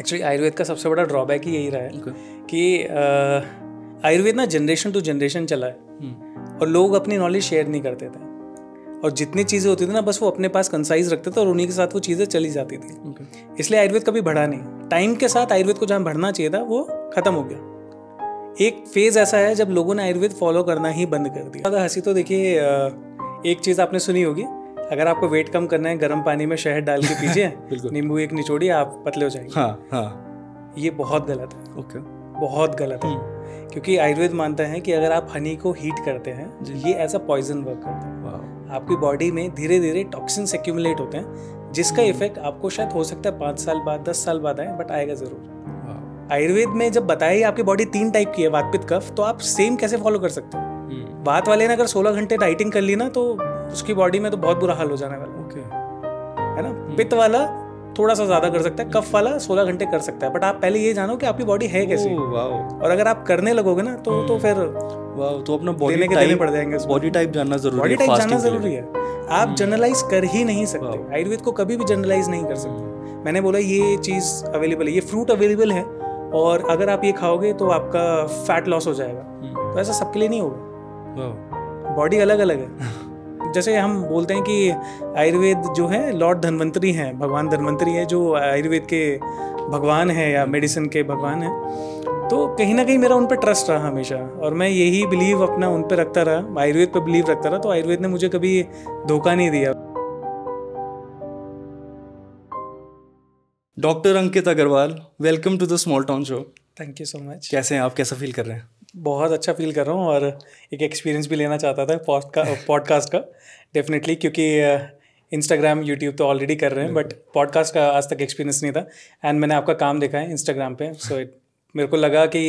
Actually Ayurveda का सबसे बड़ा ड्रॉबैक ही यही रहा है okay. कि आयुर्वेद ना जनरेशन टू जनरेशन चला है hmm. और लोग अपनी नॉलेज शेयर नहीं करते थे और जितनी चीज़ें होती थी ना बस वो अपने पास कंसाइज रखते थे और उन्हीं के साथ वो चीज़ें चली जाती थी okay. इसलिए आयुर्वेद कभी बढ़ा नहीं टाइम के साथ आयुर्वेद को जहाँ बढ़ना चाहिए था वो ख़त्म हो गया एक फेज ऐसा है जब लोगों ने आयुर्वेद फॉलो करना ही बंद कर दिया अगर हंसी तो देखिए एक चीज़ आपने सुनी होगी अगर आपको वेट कम करना है गर्म पानी में शहद डाल के पीजिए नींबू एक निचोड़ी आप पतले हो जाएंगे हाँ, हाँ. ये बहुत गलत है ओके बहुत गलत है हम्म। क्योंकि आयुर्वेद मानता है कि अगर आप हनी को हीट करते हैं ये एज अ पॉइजन वर्क करता है आपकी बॉडी में धीरे धीरे टॉक्सिन एक्यूमुलेट होते हैं जिसका इफेक्ट हम्म। आपको शायद हो सकता है पाँच साल बाद दस साल बाद आए बट आएगा ज़रूर आयुर्वेद में जब बताया आपकी बॉडी तीन टाइप की है वातपित कफ तो आप सेम कैसे फॉलो कर सकते हो बात वाले ने अगर सोलह घंटे डाइटिंग कर ली ना तो उसकी बॉडी में तो बहुत बुरा हाल हो जाने वाला ओके है ना hmm. पित्त वाला थोड़ा सा ज्यादा कर सकता है कफ वाला सोलह घंटे कर सकता है बट आप पहले ये जानो कि आपकी बॉडी है कैसी oh, और अगर आप करने लगोगे ना तो तो hmm. फिर तो अपना बॉडी के देने पड़ जाएंगे बॉडी टाइप जानना जरूरी बॉडी टाइप जानना जरूरी है आप जनरलाइज hmm. कर ही नहीं सकते आयुर्वेद को कभी भी जनरलाइज नहीं कर सकते मैंने बोला ये चीज अवेलेबल है ये फ्रूट अवेलेबल है और अगर आप ये खाओगे तो आपका फैट लॉस हो जाएगा तो ऐसा सबके लिए नहीं होगा बॉडी अलग अलग है जैसे हम बोलते हैं कि आयुर्वेद जो है लॉर्ड धनवंतरी हैं भगवान धनवंतरी है जो आयुर्वेद के भगवान है या मेडिसिन के भगवान हैं तो कहीं ना कहीं मेरा उन पर ट्रस्ट रहा हमेशा और मैं यही बिलीव अपना उन पर रखता रहा आयुर्वेद पर बिलीव रखता रहा तो आयुर्वेद ने मुझे कभी धोखा नहीं दिया doctor Ankit Agrawal welcome to the small town show thank you so much कैसे हैं आप कैसा फील कर रहे हैं बहुत अच्छा फील कर रहा हूँ और एक एक्सपीरियंस भी लेना चाहता था पॉडकास्ट का डेफिनेटली क्योंकि इंस्टाग्राम uh, यूट्यूब तो ऑलरेडी कर रहे हैं बट पॉडकास्ट का आज तक एक्सपीरियंस नहीं था एंड मैंने आपका काम देखा है इंस्टाग्राम पे सो so, मेरे को लगा कि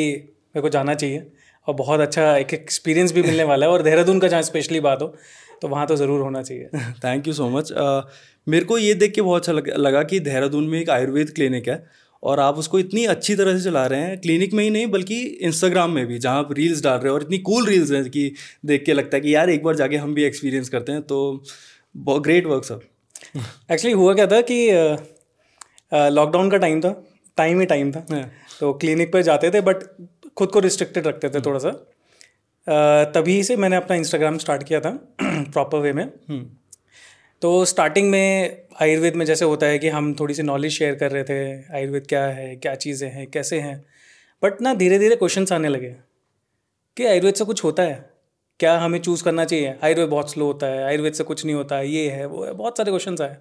मेरे को जाना चाहिए और बहुत अच्छा एक एक्सपीरियंस भी मिलने वाला है और देहरादून का जहाँ स्पेशली बात हो तो वहाँ तो ज़रूर होना चाहिए थैंक यू सो मच मेरे को ये देख के बहुत अच्छा लगा कि देहरादून में एक आयुर्वेद क्लिनिक है और आप उसको इतनी अच्छी तरह से चला रहे हैं क्लिनिक में ही नहीं बल्कि इंस्टाग्राम में भी जहाँ आप रील्स डाल रहे हो और इतनी कूल रील्स हैं कि देख के लगता है कि यार एक बार जाके हम भी एक्सपीरियंस करते हैं तो ग्रेट वर्क सर एक्चुअली हुआ क्या था कि लॉकडाउन का टाइम था टाइम ही टाइम था हाँ। तो क्लिनिक पर जाते थे बट खुद को रिस्ट्रिक्टेड रखते थे हम्म। थोड़ा सा तभी से मैंने अपना इंस्टाग्राम स्टार्ट किया था प्रॉपर वे में हम्म। तो स्टार्टिंग में आयुर्वेद में जैसे होता है कि हम थोड़ी सी नॉलेज शेयर कर रहे थे आयुर्वेद क्या है क्या चीज़ें हैं कैसे हैं बट ना धीरे धीरे क्वेश्चन आने लगे कि आयुर्वेद से कुछ होता है क्या हमें चूज़ करना चाहिए आयुर्वेद बहुत स्लो होता है आयुर्वेद से कुछ नहीं होता है ये है वो है बहुत सारे क्वेश्चन आए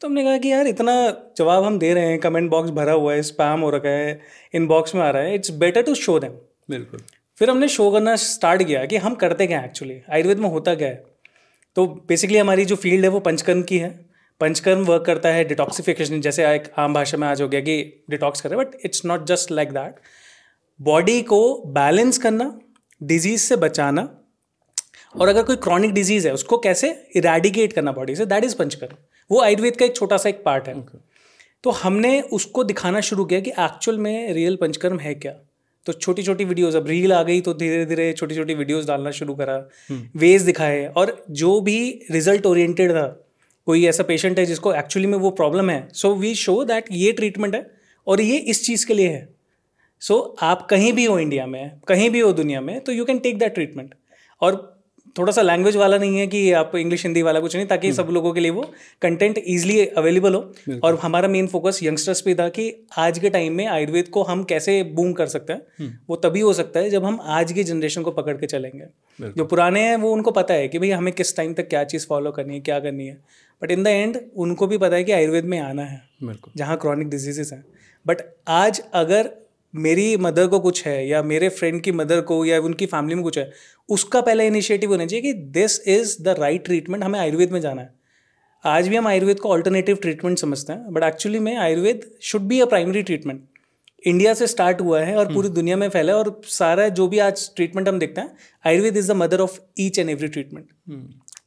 तो हमने कहा कि यार इतना जवाब हम दे रहे हैं कमेंट बॉक्स भरा हुआ है स्पैम हो रखा है इन बॉक्स में आ रहा है it's better to show them बिल्कुल फिर हमने शो करना स्टार्ट किया कि हम करते क्या एक्चुअली आयुर्वेद में होता क्या है तो बेसिकली हमारी जो फील्ड है वो पंचकर्म की है पंचकर्म वर्क करता है डिटॉक्सिफिकेशन जैसे एक आम भाषा में आज हो गया कि डिटॉक्स करें but it's not just like that body को बैलेंस करना डिजीज से बचाना और अगर कोई क्रॉनिक डिजीज है उसको कैसे इरेडिकेट करना body say that is panchakarma वो आयुर्वेद का एक छोटा सा एक पार्ट है okay. तो हमने उसको दिखाना शुरू किया कि एक्चुअल में रियल पंचकर्म है क्या तो छोटी छोटी वीडियोस अब रील आ गई तो धीरे धीरे छोटी छोटी वीडियोस डालना शुरू करा वेज हम्म। दिखाए और जो भी रिजल्ट ओरिएंटेड था कोई ऐसा पेशेंट है जिसको एक्चुअली में वो प्रॉब्लम है सो वी शो दैट ये ट्रीटमेंट है और ये इस चीज़ के लिए है सो so, आप कहीं भी हो इंडिया में कहीं भी हो दुनिया में तो you can take that treatment और थोड़ा सा लैंग्वेज वाला नहीं है कि आप इंग्लिश हिंदी वाला कुछ नहीं ताकि हम्म। सब लोगों के लिए वो कंटेंट ईजिली अवेलेबल हो और हमारा मेन फोकस यंगस्टर्स पे था कि आज के टाइम में आयुर्वेद को हम कैसे बूम कर सकते हैं हम्म। वो तभी हो सकता है जब हम आज की जनरेशन को पकड़ के चलेंगे जो पुराने हैं वो उनको पता है कि भाई हमें किस टाइम तक क्या चीज़ फॉलो करनी है क्या करनी है बट इन द एंड उनको भी पता है कि आयुर्वेद में आना है जहाँ क्रॉनिक डिजीजेस हैं बट आज अगर मेरी मदर को कुछ है या मेरे फ्रेंड की मदर को या उनकी फैमिली में कुछ है उसका पहला इनिशिएटिव होना चाहिए कि this is the right treatment हमें आयुर्वेद में जाना है आज भी हम आयुर्वेद को ऑल्टरनेटिव ट्रीटमेंट समझते हैं बट एक्चुअली में Ayurveda should be a primary treatment India से स्टार्ट हुआ है और हम्म। पूरी दुनिया में फैला है और सारा जो भी आज ट्रीटमेंट हम देखते हैं Ayurveda is the mother of each and every treatment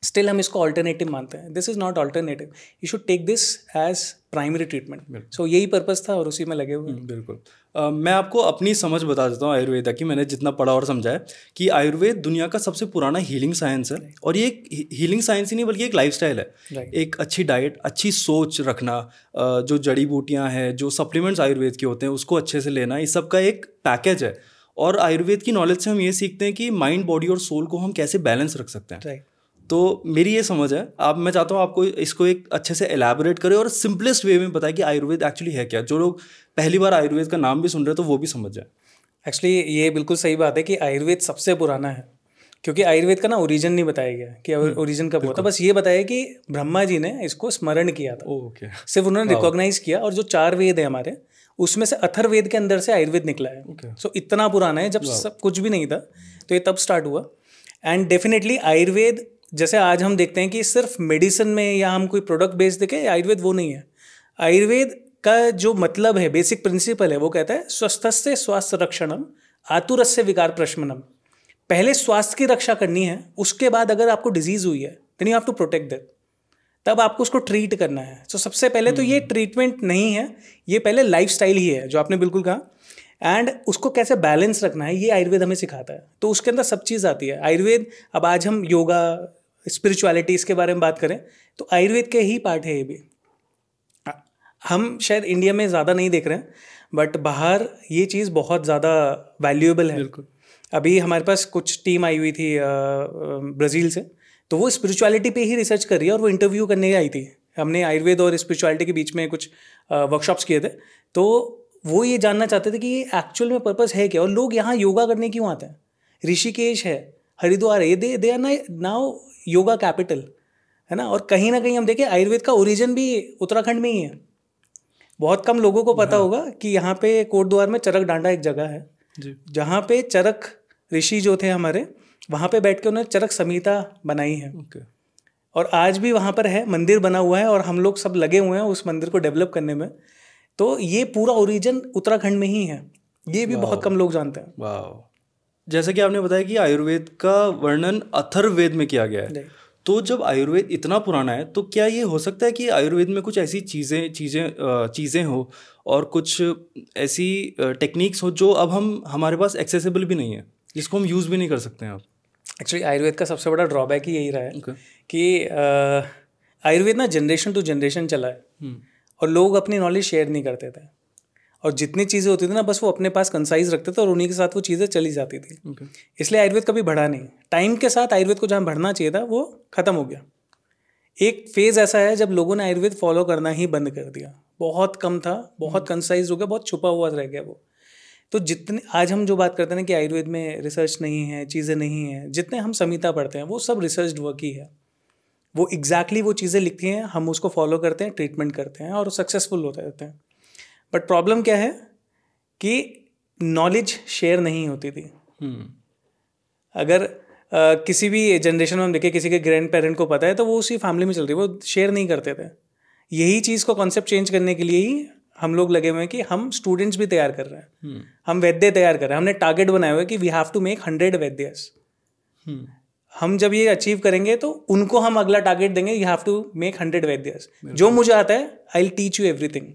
still हम इसको ऑल्टरनेटिव मानते हैं this is not alternative you should take this as primary treatment so यही पर्पज था और उसी में लगे हुए हम्म, बिल्कुल uh, मैं आपको अपनी समझ बता देता हूँ आयुर्वेद की मैंने जितना पढ़ा और समझा है कि आयुर्वेद दुनिया का सबसे पुराना हीलिंग साइंस है right. और ये एक हीलिंग साइंस ही नहीं बल्कि एक लाइफ है right. एक अच्छी डाइट अच्छी सोच रखना जो जड़ी बूटियाँ हैं जो सप्लीमेंट्स आयुर्वेद के होते हैं उसको अच्छे से लेना इस सब का एक पैकेज है और आयुर्वेद की नॉलेज से हम ये सीखते हैं कि माइंड बॉडी और सोल को हम कैसे बैलेंस रख सकते हैं राइट तो मेरी ये समझ है आप मैं चाहता हूँ आपको इसको एक अच्छे से एलैबोरेट करें और सिंपलेस्ट वे में बताएं कि आयुर्वेद एक्चुअली है क्या जो लोग पहली बार आयुर्वेद का नाम भी सुन रहे हैं तो वो भी समझ जाए एक्चुअली ये बिल्कुल सही बात है कि आयुर्वेद सबसे पुराना है क्योंकि आयुर्वेद का ना ओरिजिन नहीं बताया गया कि ओरिजिन हम्म, कब था बस ये बताया कि ब्रह्मा जी ने इसको स्मरण किया था ओके सिर्फ उन्होंने रिकॉग्नाइज किया और जो चार वेद है हमारे उसमें से अथर्वेद के अंदर से आयुर्वेद निकला है सो इतना पुराना है जब सब कुछ भी नहीं था तो ये तब स्टार्ट हुआ एंड डेफिनेटली आयुर्वेद जैसे आज हम देखते हैं कि सिर्फ मेडिसिन में या हम कोई प्रोडक्ट बेच देखें आयुर्वेद वो नहीं है आयुर्वेद का जो मतलब है बेसिक प्रिंसिपल है वो कहता है स्वस्थ से स्वास्थ्य रक्षणम आतुर से विकार प्रशमनम पहले स्वास्थ्य की रक्षा करनी है उसके बाद अगर आपको डिजीज हुई है then you have to protect that तब आपको उसको ट्रीट करना है सो so, सबसे पहले तो ये ट्रीटमेंट हम्म। नहीं है ये पहले लाइफ ही है जो आपने बिल्कुल कहा एंड उसको कैसे बैलेंस रखना है ये आयुर्वेद हमें सिखाता है तो उसके अंदर सब चीज़ आती है आयुर्वेद अब आज हम योगा स्पिरिचुअलिटीज़ के बारे में बात करें तो आयुर्वेद के ही पार्ट है ये भी हम शायद इंडिया में ज़्यादा नहीं देख रहे हैं बट बाहर ये चीज़ बहुत ज़्यादा वैल्यूएबल है बिल्कुल अभी हमारे पास कुछ टीम आई हुई थी ब्राज़ील से तो वो स्पिरिचुअलिटी पे ही रिसर्च कर रही है और वो इंटरव्यू करने आई थी हमने आयुर्वेद और स्पिरिचुअलिटी के बीच में कुछ वर्कशॉप्स किए थे तो वो ये जानना चाहते थे कि ये एक्चुअल में पर्पज़ है क्या और लोग यहाँ योगा करने क्यों आते हैं ऋषिकेश है हरिद्वार है ये they they are now yoga capital है ना और कहीं ना कहीं हम देखें आयुर्वेद का ओरिजिन भी उत्तराखंड में ही है बहुत कम लोगों को पता हाँ। होगा कि यहाँ पे कोटद्वार में चरक डांडा एक जगह है जहाँ पे चरक ऋषि जो थे हमारे वहाँ पे बैठ के उन्होंने चरक संहिता बनाई है और आज भी वहाँ पर है मंदिर बना हुआ है और हम लोग सब लगे हुए हैं उस मंदिर को डेवलप करने में तो ये पूरा ओरिजिन उत्तराखंड में ही है ये भी बहुत कम लोग जानते हैं जैसा कि आपने बताया कि आयुर्वेद का वर्णन अथर्वेद में किया गया है तो जब आयुर्वेद इतना पुराना है तो क्या ये हो सकता है कि आयुर्वेद में कुछ ऐसी चीज़ें चीज़ें चीज़ें हो और कुछ ऐसी टेक्निक्स हो जो अब हम हमारे पास एक्सेसिबल भी नहीं है जिसको हम यूज़ भी नहीं कर सकते हैं आप एक्चुअली आयुर्वेद का सबसे बड़ा ड्रॉबैक ही यही रहा है okay. कि आयुर्वेद ना जनरेशन टू जनरेशन चला है hmm. और लोग अपनी नॉलेज शेयर नहीं करते थे और जितनी चीज़ें होती थी ना बस वो अपने पास कंसाइज रखते थे और उन्हीं के साथ वो चीज़ें चली जाती थी okay. इसलिए आयुर्वेद कभी बढ़ा नहीं टाइम के साथ आयुर्वेद को जहाँ बढ़ना चाहिए था वो ख़त्म हो गया एक फेज़ ऐसा है जब लोगों ने आयुर्वेद फॉलो करना ही बंद कर दिया बहुत कम था बहुत कंसाइज hmm. हो गया बहुत छुपा हुआ रह गया वो तो जितने आज हम जो बात करते हैं ना कि आयुर्वेद में रिसर्च नहीं है चीज़ें नहीं हैं जितने हम संहिता पढ़ते हैं वो सब रिसर्च वर्क ही है वो एग्जैक्टली exactly वो चीज़ें लिखती हैं हम उसको फॉलो करते हैं ट्रीटमेंट करते हैं और सक्सेसफुल होते रहते हैं बट प्रॉब्लम क्या है कि नॉलेज शेयर नहीं होती थी hmm. अगर Uh, किसी भी जनरेशन में हम देखें किसी के ग्रैंड पेरेंट को पता है तो वो उसी फैमिली में चलती है वो शेयर नहीं करते थे यही चीज़ को कॉन्सेप्ट चेंज करने के लिए ही हम लोग लगे हुए हैं कि हम स्टूडेंट्स भी तैयार कर रहे हैं hmm. हम वैद्य तैयार कर रहे हैं हमने टारगेट बनाए हुए कि we have to make hundred वैद्यस hmm. हम जब ये अचीव करेंगे तो उनको हम अगला टारगेट देंगे you have to make hundred वैद्यस जो मुझे आता है I will teach you everything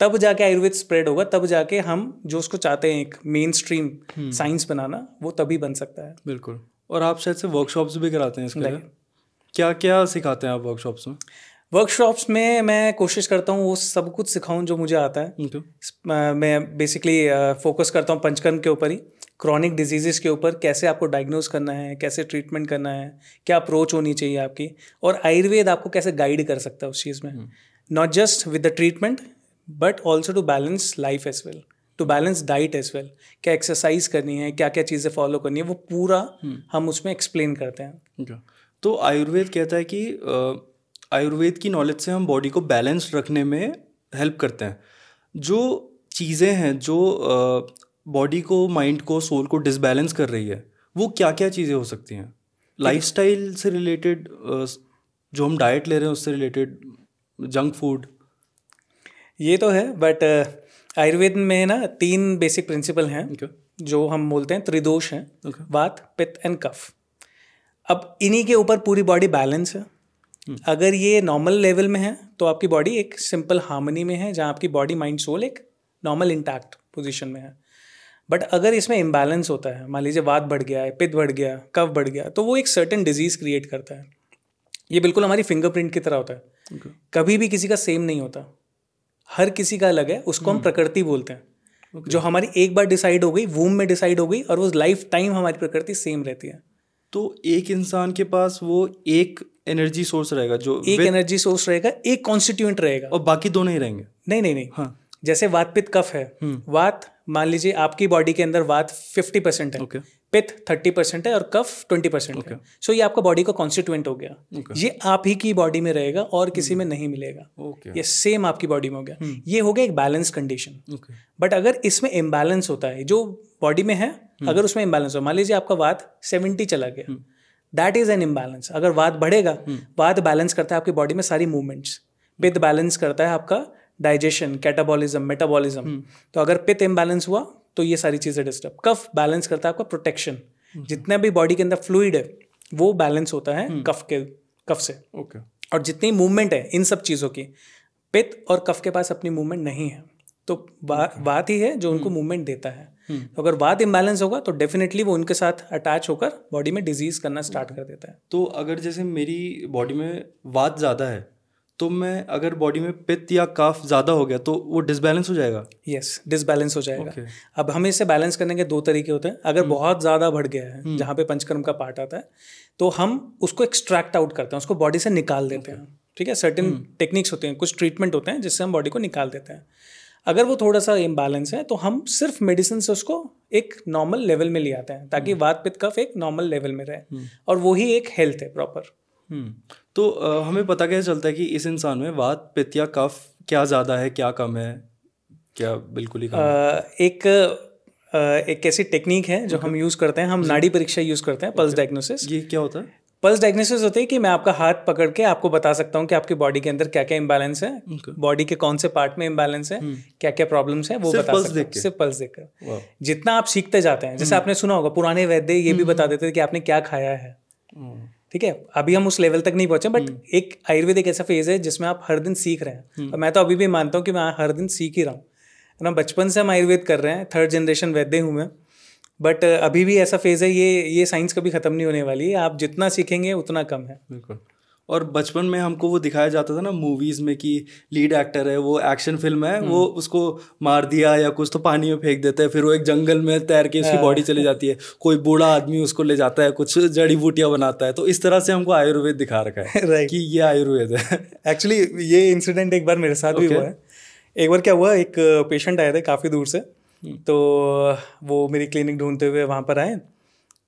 तब जाके आयुर्वेद स्प्रेड होगा तब जाके हम जो उसको चाहते हैं एक मेन स्ट्रीम साइंस बनाना वो तभी बन सकता है बिल्कुल और आप शायद से वर्कशॉप्स भी कराते हैं इसके क्या क्या सिखाते हैं आप वर्कशॉप्स में वर्कशॉप्स में मैं कोशिश करता हूँ वो सब कुछ सिखाऊँ जो मुझे आता है मैं बेसिकली फोकस करता हूँ पंचकर्म के ऊपर ही क्रॉनिक डिजीज़ के ऊपर कैसे आपको डायग्नोज करना है कैसे ट्रीटमेंट करना है क्या अप्रोच होनी चाहिए आपकी और आयुर्वेद आपको कैसे गाइड कर सकता है उस चीज़ में not just with the treatment but also to balance life as well to balance diet as well क्या एक्सरसाइज करनी है क्या क्या चीज़ें फॉलो करनी है वो पूरा हम्म। हम उसमें एक्सप्लेन करते हैं तो आयुर्वेद कहता है कि आयुर्वेद की नॉलेज से हम बॉडी को बैलेंस रखने में हेल्प करते हैं जो चीज़ें हैं जो बॉडी को माइंड को सोल को डिसबैलेंस कर रही है वो क्या क्या चीज़ें हो सकती हैं लाइफस्टाइल से रिलेटेड जो हम डाइट ले रहे हैं उससे रिलेटेड जंक फूड ये तो है बट uh, आयुर्वेद में ना तीन बेसिक प्रिंसिपल हैं okay. जो हम बोलते हैं त्रिदोष हैं okay. वात पित्त एंड कफ अब इन्हीं के ऊपर पूरी बॉडी बैलेंस है hmm. अगर ये नॉर्मल लेवल में है तो आपकी बॉडी एक सिंपल हार्मनी में है जहाँ आपकी बॉडी माइंड सोल एक नॉर्मल इंटैक्ट पोजिशन में है बट अगर इसमें इम्बैलेंस होता है मान लीजिए वात बढ़ गया है पित्त बढ़ गया कफ बढ़ गया तो वो एक सर्टन डिजीज़ क्रिएट करता है ये बिल्कुल हमारी फिंगरप्रिंट की तरह होता है okay. कभी भी किसी का सेम नहीं होता हर किसी का अलग है उसको हम हम्म। प्रकृति बोलते हैं okay. जो हमारी एक बार डिसाइड हो गई वूम में डिसाइड हो गई और वो लाइफ टाइम हमारी प्रकृति सेम रहती है तो एक इंसान के पास वो एक एनर्जी सोर्स रहेगा जो एक एनर्जी सोर्स रहेगा एक कॉन्स्टिट्यूंट रहेगा और बाकी दोनों ही रहेंगे नहीं नहीं नहीं हाँ जैसे वातपित कफ है हम्म। वात मान लीजिए आपकी बॉडी के अंदर वात फिफ्टी परसेंट है okay. पिथ थर्टी परसेंट है और कफ ट्वेंटी परसेंट okay. है सो ये आपका बॉडी का कॉन्स्टिट्यूएंट हो गया okay. ये आप ही की बॉडी में रहेगा और किसी hmm. में नहीं मिलेगा okay. ये सेम आपकी बॉडी में हो गया hmm. ये हो गया एक बैलेंस कंडीशन बट अगर इसमें इम्बैलेंस होता है जो बॉडी में है hmm. अगर उसमें इम्बैलेंस हो मान लीजिए आपका वाद सेवेंटी चला गया दैट इज एन इम्बैलेंस अगर वाद बढ़ेगा hmm. वाद बैलेंस करता है आपकी बॉडी में सारी मूवमेंट्स पिथ बैलेंस करता है आपका डाइजेशन कैटाबॉलिज्म मेटाबॉलिज्म तो अगर पिथ इम्बैलेंस हुआ तो ये सारी चीज़ें डिस्टर्ब कफ बैलेंस करता है आपका प्रोटेक्शन हम्म। जितना भी बॉडी के अंदर फ्लूइड है वो बैलेंस होता है हम्म। कफ के कफ से ओके और जितनी मूवमेंट है इन सब चीज़ों की पित्त और कफ के पास अपनी मूवमेंट नहीं है तो बात ही है जो उनको मूवमेंट हम्म। देता है तो अगर बात इम्बैलेंस होगा तो डेफिनेटली वो उनके साथ अटैच होकर बॉडी में डिजीज करना स्टार्ट कर देता है तो अगर जैसे मेरी बॉडी में वात ज़्यादा है तो मैं अगर बॉडी में पित्त या काफ ज़्यादा हो गया तो वो डिसबैलेंस हो जाएगा यस yes, डिसबैलेंस हो जाएगा okay. अब हमें इसे बैलेंस करने के दो तरीके होते हैं अगर हम्म। बहुत ज़्यादा बढ़ गया है हम्म। जहाँ पे पंचकर्म का पार्ट आता है तो हम उसको एक्सट्रैक्ट आउट करते हैं उसको बॉडी से निकाल देते okay. हैं ठीक है सर्टेन हम्म। टेक्निक्स होते हैं कुछ ट्रीटमेंट होते हैं जिससे हम बॉडी को निकाल देते हैं अगर वो थोड़ा सा इम्बैलेंस है तो हम सिर्फ मेडिसिन से उसको एक नॉर्मल लेवल में ले आते हैं ताकि वात पित्त कफ एक नॉर्मल लेवल में रहे और वही एक हेल्थ है प्रॉपर हम्म। तो हमें पता कैसे चलता है कि इस इंसान में वात पित्त या कफ क्या ज़्यादा है क्या कम है क्या बिल्कुल ही कम एक एक ऐसी टेक्निक है जो हम यूज़ करते हैं हम नाड़ी परीक्षा यूज़ करते हैं पल्स डायग्नोसिस ये क्या होता है पल्स डायग्नोसिस होते है कि मैं आपका हाथ पकड़ के आपको बता सकता हूँ कि आपकी बॉडी के अंदर क्या क्या इम्बैलेंस है बॉडी okay. के कौन से पार्ट में इम्बैलेंस है क्या क्या प्रॉब्लम्स है वो बता पल्स हैं सिर्फ पल्स देखकर जितना आप सीखते जाते हैं जैसे हम्म। आपने सुना होगा पुराने वैद्य ये भी हम्म, बता देते थे कि आपने क्या खाया है ठीक है अभी हम उस लेवल तक नहीं पहुंचे बट हम्म। एक आयुर्वेद एक ऐसा फेज है जिसमें आप हर दिन सीख रहे हैं हम्म। और मैं तो अभी भी मानता हूँ कि मैं हर दिन सीख ही रहा हूँ ना बचपन से हम आयुर्वेद कर रहे हैं थर्ड जनरेशन वैद्य हूँ मैं बट अभी भी ऐसा फेज है ये ये साइंस कभी ख़त्म नहीं होने वाली है आप जितना सीखेंगे उतना कम है बिल्कुल और बचपन में हमको वो दिखाया जाता था ना मूवीज में कि लीड एक्टर है वो एक्शन फिल्म है वो हम्म। उसको मार दिया या कुछ तो पानी में फेंक देता है फिर वो एक जंगल में तैर के उसकी बॉडी हाँ। चली जाती है कोई बूढ़ा आदमी उसको ले जाता है कुछ जड़ी बूटियाँ बनाता है तो इस तरह से हमको आयुर्वेद दिखा रखा है right. कि ये आयुर्वेद है एक्चुअली ये इंसिडेंट एक बार मेरे साथ okay. भी हुआ है एक बार क्या हुआ एक पेशेंट आया था काफ़ी दूर से हम्म। तो वो मेरी क्लिनिक ढूंढते हुए वहाँ पर आए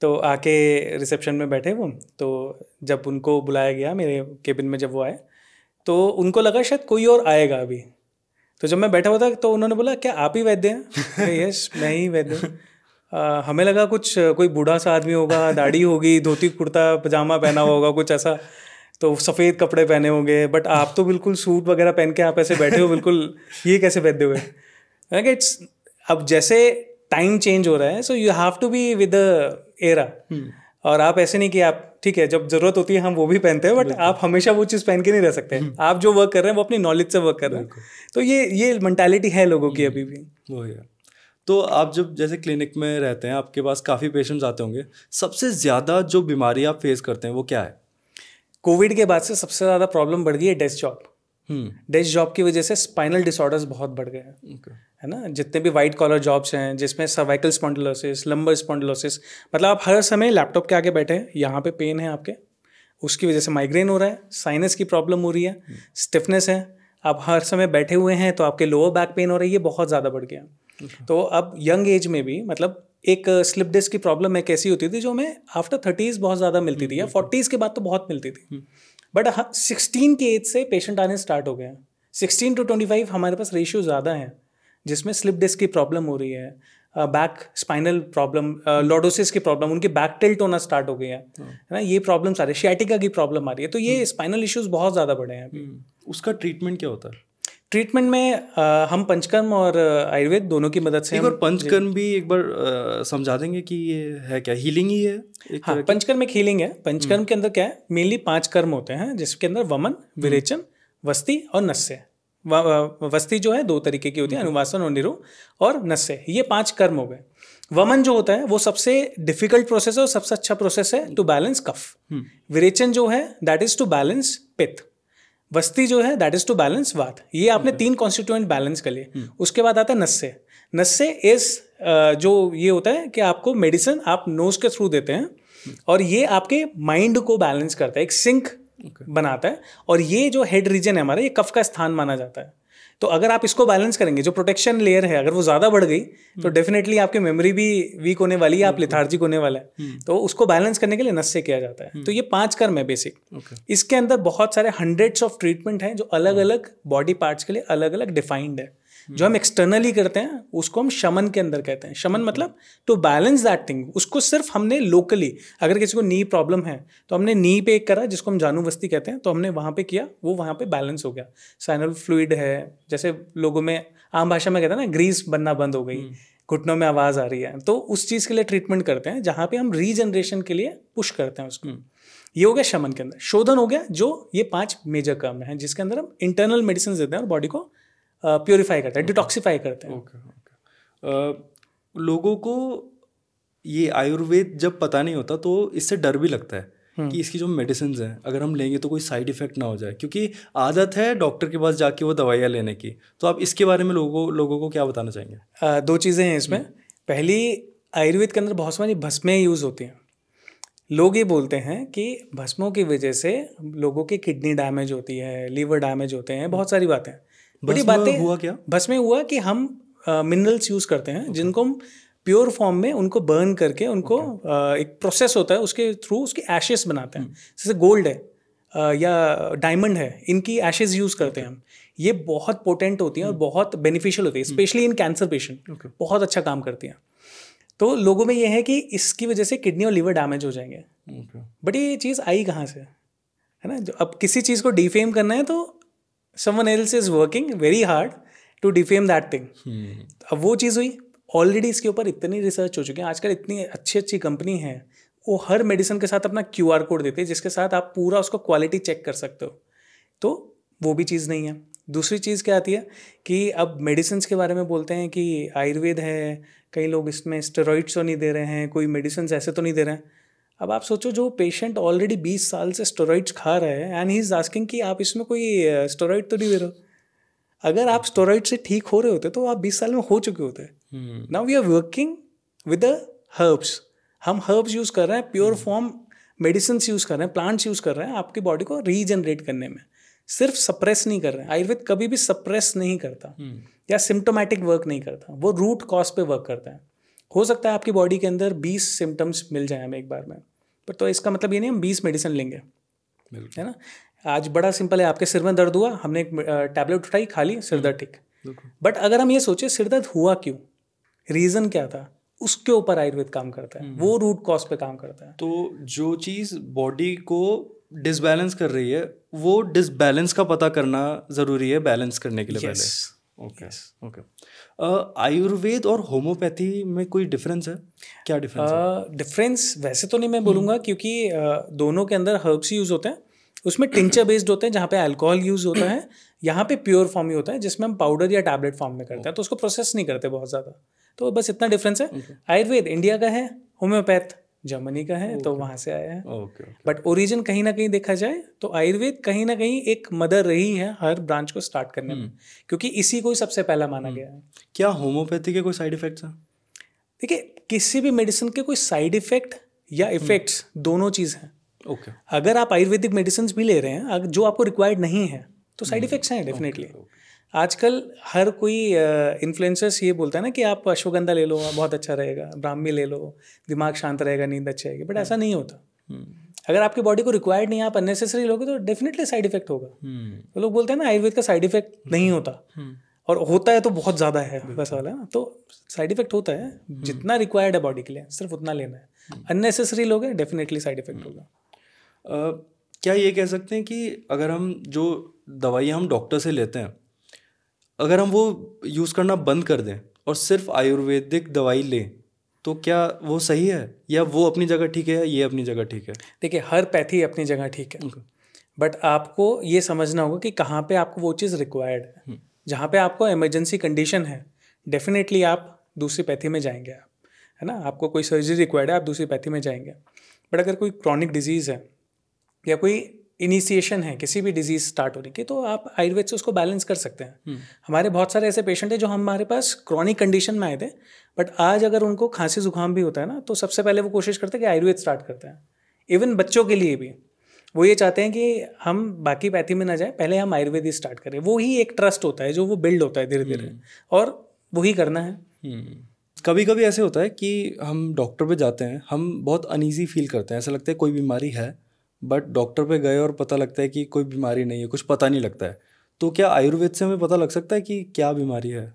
तो आके रिसेप्शन में बैठे वो तो जब उनको बुलाया गया मेरे केबिन में जब वो आए तो उनको लगा शायद कोई और आएगा अभी तो जब मैं बैठा हुआ था तो उन्होंने बोला क्या आप ही वैद्य हैं यस मैं ही वैद्य हूँ हमें लगा कुछ कोई बूढ़ा सा आदमी होगा दाढ़ी होगी धोती कुर्ता पजामा पहना होगा कुछ ऐसा तो सफ़ेद कपड़े पहने होंगे बट आप तो बिल्कुल सूट वगैरह पहन के आप ऐसे बैठे हो बिल्कुल ये कैसे वैद्य हुए इट्स अब जैसे टाइम चेंज हो रहा है so you have to be with era hmm. और आप ऐसे नहीं कि आप ठीक है जब जरूरत होती है हम वो भी पहनते हैं बट आप हमेशा वो चीज़ पहन के नहीं रह सकते hmm. आप जो वर्क कर रहे हैं वो अपनी नॉलेज से वर्क कर रहे हैं तो ये ये मैंटेलिटी है लोगों की hmm. अभी भी वो है तो आप जब जैसे क्लिनिक में रहते हैं आपके पास काफ़ी पेशेंट्स आते होंगे सबसे ज़्यादा जो बीमारी आप फेस करते हैं वो क्या है कोविड के बाद से सबसे ज़्यादा प्रॉब्लम बढ़ गई है डेस्क जॉब डेस्क जॉब की वजह से स्पाइनल डिसऑर्डर्स बहुत बढ़ गए हैं है ना जितने भी वाइट कॉलर जॉब्स हैं जिसमें सर्वाइकल स्पॉन्डलोसिस लंबर स्पॉन्डलोसिस मतलब आप हर समय लैपटॉप के आगे बैठे हैं यहाँ पे पेन है आपके उसकी वजह से माइग्रेन हो रहा है साइनस की प्रॉब्लम हो रही है स्टिफनेस हम्म। है आप हर समय बैठे हुए हैं तो आपके लोअर बैक पेन हो रही है बहुत ज़्यादा बढ़ गया अच्छा। तो अब यंग एज में भी मतलब एक स्लिप डिस्क की प्रॉब्लम है कैसी होती थी जो हमें आफ्टर थर्टीज़ बहुत ज़्यादा मिलती थी या फोर्टीज़ हम्म, के बाद तो बहुत मिलती थी बट हम्म। सिक्सटीन के एज से पेशेंट आने स्टार्ट हो गए सिक्सटीन टू ट्वेंटी फाइव हमारे पास रेशियो ज़्यादा है जिसमें स्लिप डिस्क की प्रॉब्लम हो रही है बैक स्पाइनल प्रॉब्लम लॉडोसिस की प्रॉब्लम उनकी बैक टिल्ट होना स्टार्ट हो गई है हाँ। ना ये प्रॉब्लम है शैटिका की प्रॉब्लम आ रही है तो ये स्पाइनल हम्म। इश्यूज बहुत ज़्यादा बड़े हैं हम्म। उसका ट्रीटमेंट क्या होता है ट्रीटमेंट में आ, हम पंचकर्म और आयुर्वेद दोनों की मदद से एक बार पंचकर्म भी एक बार समझा देंगे कि ये है क्या हीलिंग ही है एक हाँ पंचकर्म एक हीलिंग है पंचकर्म हम्म। के अंदर क्या है मेनली पांच कर्म होते हैं जिसके अंदर वमन विरेचन वस्ती और नस्य वस्ती जो है दो तरीके की होती है हम्म। अनुवासन और निरु और नस्य ये पांच कर्म हो गए वमन जो होता है वो सबसे डिफिकल्ट प्रोसेस है और सबसे अच्छा प्रोसेस है टू बैलेंस कफ हम्म। विरेचन जो है दैट इज टू बैलेंस पित वस्ती जो है दैट इज टू बैलेंस वात ये आपने हम्म। तीन कॉन्स्टिट्यूएंट बैलेंस कर लिए उसके बाद आता है नस्य नस्य इज जो ये होता है कि आपको मेडिसिन आप नोज के थ्रू देते हैं और ये आपके माइंड को बैलेंस करता है एक सिंक okay. बनाता है और ये जो हेड रीजन है हमारा ये कफ का स्थान माना जाता है तो अगर आप इसको बैलेंस करेंगे जो प्रोटेक्शन लेयर है अगर वो ज़्यादा बढ़ गई तो डेफिनेटली हम्म। आपकी मेमोरी भी वीक होने वाली है आप लिथार्जिक होने वाला है हम्म। तो उसको बैलेंस करने के लिए नस से किया जाता है तो हम्म। ये पांच कर्म है बेसिक इसके अंदर बहुत सारे हंड्रेड्स ऑफ ट्रीटमेंट हैं जो अलग अलग बॉडी पार्ट्स के लिए अलग अलग डिफाइंड है जो हम एक्सटर्नली करते हैं उसको हम शमन के अंदर कहते हैं शमन मतलब टू बैलेंस दैट थिंग उसको सिर्फ हमने लोकली अगर किसी को नी प्रॉब्लम है तो हमने नी पे एक करा जिसको हम जानू बस्ती कहते हैं तो हमने वहाँ पे किया वो वहाँ पे बैलेंस हो गया साइनल फ्लूड है जैसे लोगों में आम भाषा में कहते हैं ना ग्रीस बनना बंद हो गई हम्म। घुटनों में आवाज़ आ रही है तो उस चीज़ के लिए ट्रीटमेंट करते हैं जहाँ पे हम रीजनरेशन के लिए पुश करते हैं उसको ये हो गया शमन के अंदर शोधन हो गया जो ये पांच मेजर काम है जिसके अंदर हम इंटरनल मेडिसिन देते हैं और बॉडी को प्योरीफाई करता है डिटॉक्सीफाई करता है ओके ओके लोगों को ये आयुर्वेद जब पता नहीं होता तो इससे डर भी लगता है हम्म। कि इसकी जो मेडिसिन हैं अगर हम लेंगे तो कोई साइड इफेक्ट ना हो जाए क्योंकि आदत है डॉक्टर के पास जाके वो दवाइयाँ लेने की तो आप इसके बारे में लोगों लोगों को क्या बताना चाहेंगे आ, दो चीज़ें हैं इसमें हम्म। पहली आयुर्वेद के अंदर बहुत सारी भस्में यूज़ होती हैं लोग ये बोलते हैं कि भस्मों की वजह से लोगों की किडनी डैमेज होती है लीवर डैमेज होते हैं बहुत सारी बातें बड़ी बात बातें हुआ क्या बस में हुआ कि हम मिनरल्स यूज करते हैं जिनको हम प्योर फॉर्म में उनको बर्न करके उनको एक प्रोसेस होता है उसके थ्रू उसके एशेस बनाते हैं हम्म। जैसे गोल्ड है या डायमंड है इनकी एशेज यूज करते हैं हम ये बहुत पोटेंट होती हैं और हम्म। बहुत बेनिफिशियल होती है स्पेशली इन कैंसर पेशेंट बहुत अच्छा काम करती हैं तो लोगों में यह है कि इसकी वजह से किडनी और लीवर डैमेज हो जाएंगे बट ये चीज़ आई कहाँ से है ना जो अब किसी चीज़ को डिफेम करना है तो someone else is working very hard to defame that thing अब वो चीज़ हुई ऑलरेडी इसके ऊपर इतनी रिसर्च हो चुकी है आजकल इतनी अच्छी अच्छी कंपनी है वो हर मेडिसिन के साथ अपना क्यू आर कोड देते हैं जिसके साथ आप पूरा उसको क्वालिटी चेक कर सकते हो तो वो भी चीज़ नहीं है दूसरी चीज़ क्या आती है कि अब मेडिसिन के बारे में बोलते हैं कि आयुर्वेद है कई लोग इसमें स्टेरॉइड्स तो नहीं दे रहे हैं कोई मेडिसिन ऐसे तो नहीं दे रहे हैं अब आप सोचो जो पेशेंट ऑलरेडी बीस साल से स्टोराइड्स खा रहे हैं एंड ही इज़ आस्किंग कि आप इसमें कोई स्टोराइड तो नहीं दे रहे अगर आप स्टोराइड से ठीक हो रहे होते तो आप बीस साल में हो चुके होते now we are working with the herbs हम हर्ब्स यूज़ कर रहे हैं प्योर फॉर्म मेडिसिन यूज़ कर रहे हैं प्लांट्स यूज़ कर रहे हैं आपकी बॉडी को रीजनरेट करने में सिर्फ सप्रेस नहीं कर रहे हैं आयुर्वेद कभी भी सप्रेस नहीं करता हम्म। या सिम्टोमेटिक वर्क नहीं करता वो रूट कॉज पे वर्क करता है हो सकता है आपकी बॉडी के अंदर बीस सिम्टम्स मिल जाए हमें एक बार में पर तो इसका मतलब ये नहीं हम बीस मेडिसिन लेंगे है ना आज बड़ा सिंपल है आपके सिर में दर्द हुआ हमने एक टैबलेट उठाई खा ली सिर दर्द ठीक बट अगर हम ये सोचे सिर दर्द हुआ क्यों रीज़न क्या था उसके ऊपर आयुर्वेद काम करता है हम्म। वो रूट कॉज पे काम करता है तो जो चीज़ बॉडी को डिसबैलेंस कर रही है वो डिसबैलेंस का पता करना ज़रूरी है बैलेंस करने के लिए yes. पहले ओके ओके आयुर्वेद और होम्योपैथी में कोई डिफरेंस है क्या डिफरेंस डिफरेंस वैसे तो नहीं मैं बोलूँगा हम्म। क्योंकि दोनों के अंदर हर्ब्स यूज़ होते हैं उसमें टिंचर बेस्ड होते हैं जहाँ पे अल्कोहल यूज़ होता है यहाँ पे प्योर फॉर्म ही होता है जिसमें हम पाउडर या टैबलेट फॉर्म में करते हैं तो उसको प्रोसेस नहीं करते बहुत ज़्यादा तो बस इतना डिफरेंस है आयुर्वेद इंडिया का है होम्योपैथ जर्मनी का है तो okay. तो वहां से आया है ओके बट ओरिजिन कहीं ना कहीं देखा जाए तो आयुर्वेद कहीं ना कहीं एक मदर रही है हर ब्रांच को स्टार्ट करने में hmm. क्योंकि इसी को ही सबसे पहला माना hmm. गया है क्या होम्योपैथी के कोई साइड इफेक्ट्स हैं देखिए किसी भी मेडिसिन के कोई साइड इफेक्ट या इफेक्ट्स hmm. दोनों चीज़ हैं ओके अगर आप आयुर्वेदिक मेडिसिन भी ले रहे हैं जो आपको रिक्वायर्ड नहीं है तो साइड इफेक्ट्स हैं डेफिनेटली okay, okay. आजकल हर कोई इन्फ्लुएंसर्स ये बोलता है ना कि आप अश्वगंधा ले लो बहुत अच्छा रहेगा ब्राह्मी ले लो दिमाग शांत रहेगा नींद अच्छी आएगी बट ऐसा हम्म। नहीं होता हम्म। अगर आपकी बॉडी को रिक्वायर्ड नहीं है आप अननेसेसरी लोगे तो डेफिनेटली साइड इफेक्ट होगा हम्म। तो लोग बोलते हैं ना आयुर्वेद का साइड इफेक्ट नहीं होता और होता है तो बहुत ज़्यादा है वैसा वाला ना तो साइड इफेक्ट होता है जितना रिक्वायर्ड है बॉडी के लिए सिर्फ उतना लेना है अननेसेसरी लोगे डेफिनेटली साइड इफेक्ट होगा क्या ये कह सकते हैं कि अगर हम जो दवाइयाँ हम डॉक्टर से लेते हैं अगर हम वो यूज़ करना बंद कर दें और सिर्फ आयुर्वेदिक दवाई लें तो क्या वो सही है या वो अपनी जगह ठीक है या ये अपनी जगह ठीक है देखिए हर पैथी अपनी जगह ठीक है बट आपको ये समझना होगा कि कहाँ पे आपको वो चीज़ रिक्वायर्ड है हम्म। जहाँ पे आपको इमरजेंसी कंडीशन है डेफिनेटली आप दूसरी पैथी में जाएंगे आप है ना आपको कोई सर्जरी रिक्वायर्ड है आप दूसरी पैथी में जाएंगे बट अगर कोई क्रॉनिक डिजीज़ है या कोई इनिशिएशन है किसी भी डिजीज स्टार्ट होने की तो आप आयुर्वेद से उसको बैलेंस कर सकते हैं हम्म। हमारे बहुत सारे ऐसे पेशेंट हैं जो हमारे पास क्रॉनिक कंडीशन में आए थे बट आज अगर उनको खांसी जुकाम भी होता है ना तो सबसे पहले वो कोशिश करते हैं कि आयुर्वेद स्टार्ट करते हैं इवन बच्चों के लिए भी वो ये चाहते हैं कि हम बाकी पैथी में ना जाए पहले हम आयुर्वेद ही स्टार्ट करें वो ही एक ट्रस्ट होता है जो वो बिल्ड होता है धीरे धीरे हम्म। और वही करना है हम्म। कभी कभी ऐसे होता है कि हम डॉक्टर पे जाते हैं हम बहुत अनईजी फील करते हैं ऐसा लगता है कोई बीमारी है बट डॉक्टर पे गए और पता लगता है कि कोई बीमारी नहीं है कुछ पता नहीं लगता है तो क्या आयुर्वेद से हमें पता लग सकता है कि क्या बीमारी है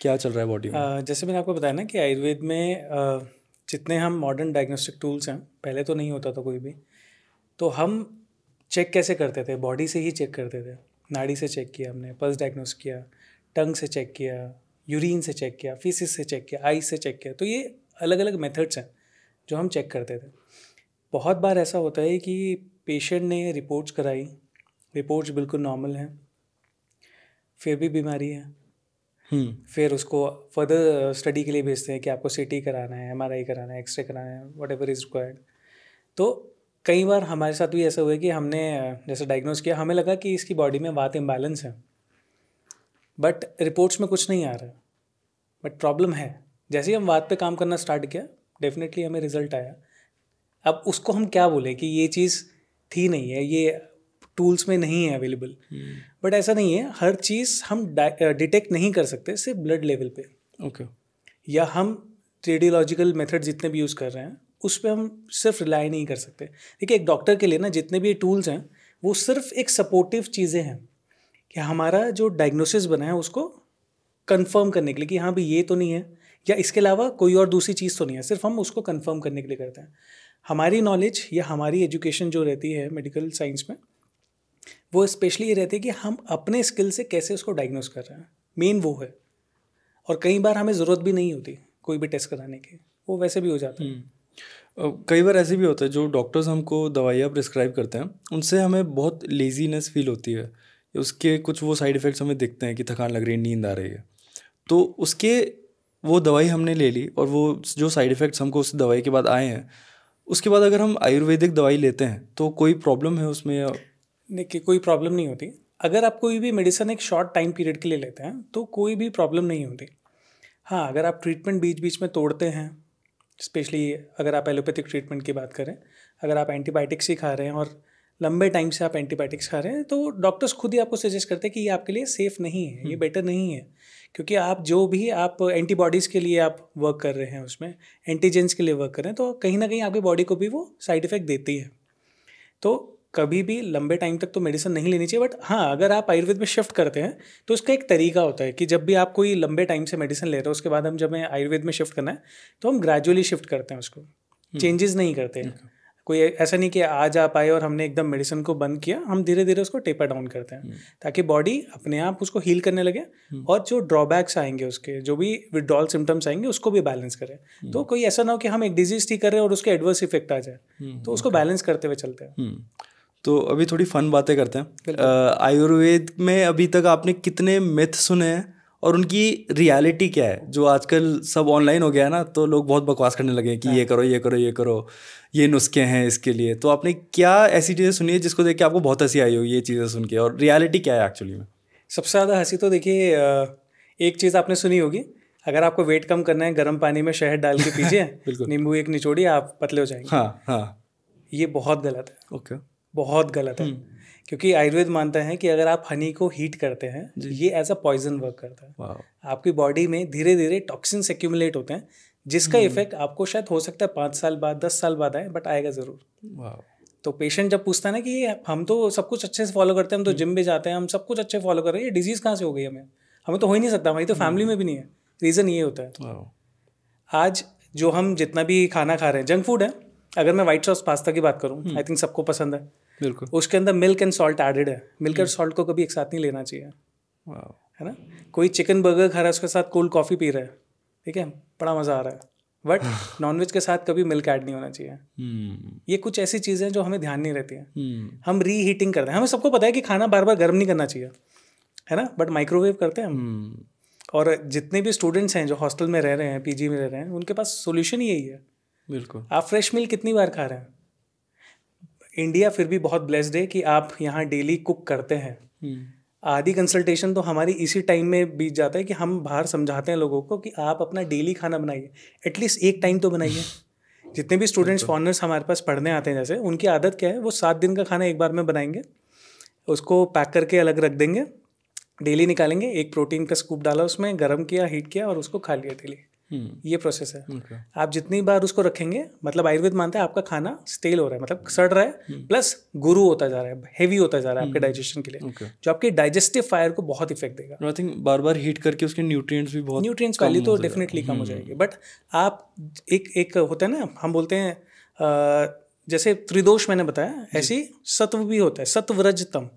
क्या चल रहा है बॉडी में जैसे मैंने आपको बताया ना कि आयुर्वेद में जितने हम मॉडर्न डायग्नोस्टिक टूल्स हैं पहले तो नहीं होता था कोई भी तो हम चेक कैसे करते थे बॉडी से ही चेक करते थे नाड़ी से चेक किया हमने पल्स डायग्नोस किया टंग से चेक किया यूरिन से चेक किया फीसिस से चेक किया आई से चेक किया तो ये अलग अलग मेथड्स हैं जो हम चेक करते थे बहुत बार ऐसा होता है कि पेशेंट ने रिपोर्ट्स कराई रिपोर्ट्स बिल्कुल नॉर्मल हैं फिर भी बीमारी है हम्म। फिर उसको फर्दर स्टडी के लिए भेजते हैं कि आपको सी टी कराना है एम आर आई कराना है एक्सरे कराना है वट एवर इज़ रिक्वायर्ड तो कई बार हमारे साथ भी ऐसा हुआ कि हमने जैसे डायग्नोज किया हमें लगा कि इसकी बॉडी में वात इम्बैलेंस है बट रिपोर्ट्स में कुछ नहीं आ रहा बट प्रॉब्लम है जैसे ही हम वात पे काम करना स्टार्ट किया डेफिनेटली हमें रिजल्ट आया अब उसको हम क्या बोले कि ये चीज़ थी नहीं है ये टूल्स में नहीं है अवेलेबल बट हम्म। ऐसा नहीं है हर चीज़ हम डिटेक्ट नहीं कर सकते सिर्फ ब्लड लेवल पे ओके okay. या हम रेडियोलॉजिकल मेथड जितने भी यूज़ कर रहे हैं उस पर हम सिर्फ रिलाई नहीं कर सकते देखिए एक डॉक्टर के लिए ना जितने भी टूल्स हैं वो सिर्फ एक सपोर्टिव चीज़ें हैं कि हमारा जो डायग्नोसिस बना है उसको कंफर्म करने के लिए कि हाँ भाई ये तो नहीं है या इसके अलावा कोई और दूसरी चीज़ तो नहीं है सिर्फ हम उसको कंफर्म करने के लिए करते हैं हमारी नॉलेज या हमारी एजुकेशन जो रहती है मेडिकल साइंस में वो स्पेशली ये रहती है कि हम अपने स्किल से कैसे उसको डायग्नोस कर रहे हैं मेन वो है और कई बार हमें ज़रूरत भी नहीं होती कोई भी टेस्ट कराने की वो वैसे भी हो जाता है हम्म। कई बार ऐसे भी होता है जो डॉक्टर्स हमको दवाइयाँ प्रिस्क्राइब करते हैं उनसे हमें बहुत लेजीनेस फील होती है उसके कुछ वो साइड इफ़ेक्ट्स हमें दिखते हैं कि थकान लग रही है नींद आ रही है तो उसके वो दवाई हमने ले ली और वो जो साइड इफ़ेक्ट्स हमको उस दवाई के बाद आए हैं उसके बाद अगर हम आयुर्वेदिक दवाई लेते हैं तो कोई प्रॉब्लम है उसमें देखिए कोई प्रॉब्लम नहीं होती अगर आप कोई भी मेडिसन एक शॉर्ट टाइम पीरियड के लिए लेते हैं तो कोई भी प्रॉब्लम नहीं होती हाँ अगर आप ट्रीटमेंट बीच बीच में तोड़ते हैं स्पेशली अगर आप एलोपैथिक ट्रीटमेंट की बात करें अगर आप एंटीबायोटिक्स ही खा रहे हैं और लंबे टाइम से आप एंटीबायोटिक्स खा रहे हैं तो डॉक्टर्स खुद ही आपको सजेस्ट करते हैं कि ये आपके लिए सेफ़ नहीं है ये बेटर हम्म। नहीं है क्योंकि आप जो भी आप एंटीबॉडीज़ के लिए आप वर्क कर रहे हैं उसमें एंटीजेंस के लिए वर्क कर रहे हैं तो कहीं ना कहीं आपकी बॉडी को भी वो साइड इफ़ेक्ट देती है तो कभी भी लंबे टाइम तक तो मेडिसिन नहीं लेनी चाहिए बट हाँ अगर आप आयुर्वेद में शिफ्ट करते हैं तो उसका एक तरीका होता है कि जब भी आप कोई लंबे टाइम से मेडिसिन ले रहे हो उसके बाद हम जब आयुर्वेद में शिफ्ट करना है तो हम ग्रेजुअली शिफ्ट करते हैं उसको चेंजेस हम्म। नहीं करते हैं कोई ऐसा नहीं कि आज आप आए और हमने एकदम मेडिसिन को बंद किया हम धीरे धीरे उसको टेपर डाउन करते हैं हम्म। ताकि बॉडी अपने आप उसको हील करने लगे हम्म। और जो ड्रॉबैक्स आएंगे उसके जो भी विदड्रॉल सिम्टम्स आएंगे उसको भी बैलेंस करें हम्म। तो कोई ऐसा ना हो कि हम एक डिजीज ठीक कर रहे हैं और उसके एडवर्स इफेक्ट आ जाए तो उसको बैलेंस करते हुए चलते हैं तो अभी थोड़ी फन बातें करते हैं आयुर्वेद में अभी तक आपने कितने मिथ सुने हैं और उनकी रियलिटी क्या है जो आजकल सब ऑनलाइन हो गया है ना तो लोग बहुत बकवास करने लगे कि ये करो ये करो ये करो ये नुस्खे हैं इसके लिए तो आपने क्या ऐसी चीज़ें सुनी है जिसको देख के आपको बहुत हंसी आई हो ये चीज़ें सुन के और रियलिटी क्या है एक्चुअली में सबसे ज़्यादा हंसी तो देखिए एक चीज़ आपने सुनी होगी अगर आपको वेट कम करना है गर्म पानी में शहद डाल के पीजिए बिल्कुल नींबू एक निचोड़ी आप पतले हो जाएंगे हाँ हाँ ये बहुत गलत है ओके बहुत गलत है हम्म। क्योंकि आयुर्वेद मानता है कि अगर आप हनी को हीट करते हैं ये एज अ पॉइजन वर्क करता है आपकी बॉडी में धीरे धीरे टॉक्सिन एक्यूमुलेट होते हैं जिसका इफेक्ट hmm। आपको शायद हो सकता है पाँच साल बाद दस साल बाद आए बट आएगा ज़रूर तो पेशेंट जब पूछता है ना कि हम तो सब कुछ अच्छे से फॉलो करते हैं हम तो जिम hmm। भी जाते हैं हम सब कुछ अच्छे फॉलो कर रहे हैं ये डिजीज़ कहाँ से हो गई हमें हमें तो हो ही नहीं सकता हमारी तो फैमिली hmm। में भी नहीं है रीज़न ये होता है आज जो हम जितना भी खाना खा रहे हैं जंक फूड है अगर मैं व्हाइट सॉस पास्ता की बात करूँ आई थिंक सबको पसंद है बिल्कुल उसके अंदर मिल्क एंड सॉल्ट एडेड है मिल्क एंड सॉल्ट को कभी एक साथ नहीं लेना चाहिए है ना कोई चिकन बर्गर खा रहा है उसके साथ कोल्ड कॉफ़ी पी रहा है ठीक है बड़ा मज़ा आ रहा है बट नॉनवेज के साथ कभी मिल्क ऐड नहीं होना चाहिए hmm. ये कुछ ऐसी चीज़ें हैं जो हमें ध्यान नहीं रहती है hmm. हम री हीटिंग करते हैं हमें सबको पता है कि खाना बार बार गर्म नहीं करना चाहिए है ना बट माइक्रोवेव करते हैं हम hmm. और जितने भी स्टूडेंट्स हैं जो हॉस्टल में रह रहे हैं पीजी में रह रहे हैं उनके पास सोल्यूशन यही है बिल्कुल आप फ्रेश मिल्क कितनी बार खा रहे हैं इंडिया फिर भी बहुत ब्लेस्ड है कि आप यहाँ डेली कुक करते हैं हम्म। आधी कंसल्टेशन तो हमारी इसी टाइम में बीत जाता है कि हम बाहर समझाते हैं लोगों को कि आप अपना डेली खाना बनाइए एटलीस्ट एक टाइम तो बनाइए जितने भी स्टूडेंट्स फॉरनर्स हमारे पास पढ़ने आते हैं जैसे उनकी आदत क्या है वो सात दिन का खाना एक बार में बनाएंगे उसको पैक करके अलग रख देंगे डेली निकालेंगे एक प्रोटीन का स्कूप डाला उसमें गर्म किया हीट किया और उसको खा लिया डेली हम्म। ये प्रोसेस है okay. आप जितनी बार उसको रखेंगे मतलब आयुर्वेद मानते हैं आपका खाना स्टेल हो रहा है मतलब सड़ रहा है प्लस हम्म। गुरु होता जा रहा है हेवी होता जा रहा है आपके डाइजेशन हम्म। के लिए okay. जो आपके डाइजेस्टिव फायर को बहुत इफेक्ट देगा I think bar bar heat करके उसके न्यूट्रिएंट्स भी बहुत न्यूट्रिएंट्स वैल्यू तो डेफिनेटली कम हो जाएगी बट आप एक एक होता है ना हम बोलते हैं जैसे त्रिदोष मैंने बताया ऐसी सत्व भी होता है सत्व रजतम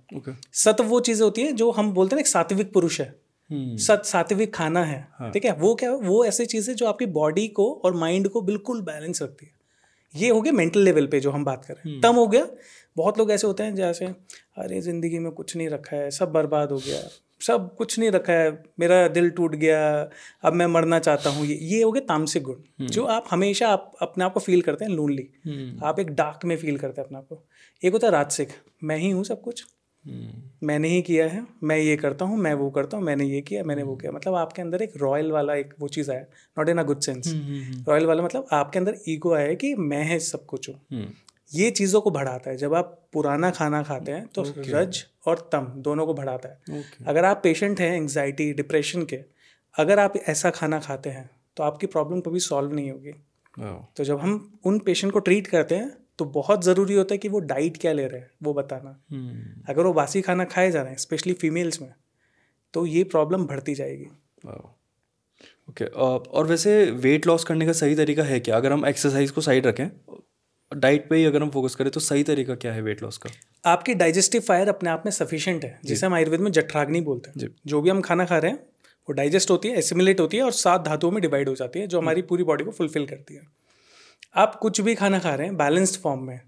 सत्व वो चीजें होती है जो हम बोलते हैं ना एक सात्विक पुरुष है हम्म। सत सात्विक खाना है हाँ। ठीक हाँ. है वो क्या वो ऐसी चीज है जो आपकी बॉडी को और माइंड को बिल्कुल बैलेंस रखती है ये हो गया मेंटल लेवल पे जो हम बात कर रहे हैं तम हम्म। हो गया बहुत लोग ऐसे होते हैं जैसे अरे ज़िंदगी में कुछ नहीं रखा है सब बर्बाद हो गया सब कुछ नहीं रखा है मेरा दिल टूट गया अब मैं मरना चाहता हूँ ये ये हो गया तामसिक गुण हम्म। जो आप हमेशा आप अपने आप को फील करते हैं लोनली आप एक डार्क में फील करते हैं अपने आप को एक होता है राजसिक मैं ही हूँ सब कुछ मैंने ही किया है मैं ये करता हूँ मैं वो करता हूँ मैंने ये किया मैंने वो हम्म। किया मतलब आपके अंदर एक रॉयल वाला एक वो चीज़ आया not in a good sense royal वाला मतलब आपके अंदर ईगो आया है कि मैं है सब कुछ हूँ हम्म। ये चीज़ों को बढ़ाता है जब आप पुराना खाना खाते हैं तो okay. रज और तम दोनों को बढ़ाता है okay. अगर आप पेशेंट हैं एंगजाइटी डिप्रेशन के अगर आप ऐसा खाना खाते हैं तो आपकी प्रॉब्लम कभी सॉल्व नहीं होगी तो जब हम उन पेशेंट को ट्रीट करते हैं तो बहुत ज़रूरी होता है कि वो डाइट क्या ले रहे हैं वो बताना hmm. अगर वो बासी खाना खाए जा रहे हैं स्पेशली फीमेल्स में तो ये प्रॉब्लम बढ़ती जाएगी ओके okay. और वैसे वेट लॉस करने का सही तरीका है क्या अगर हम एक्सरसाइज को साइड रखें डाइट पे ही अगर हम फोकस करें तो सही तरीका क्या है वेट लॉस का आपकी डाइजेस्टिव फायर अपने आप में सफिशियंट है जिसे हम आयुर्वेद में जठराग्नि बोलते हैं जो भी हम खाना खा रहे हैं वो डाइजेस्ट होती है एसिमुलेट होती है और सात धातुओं में डिवाइड हो जाती है जो हम्म। हमारी पूरी बॉडी को फुलफिल करती है आप कुछ भी खाना खा रहे हैं बैलेंस्ड फॉर्म में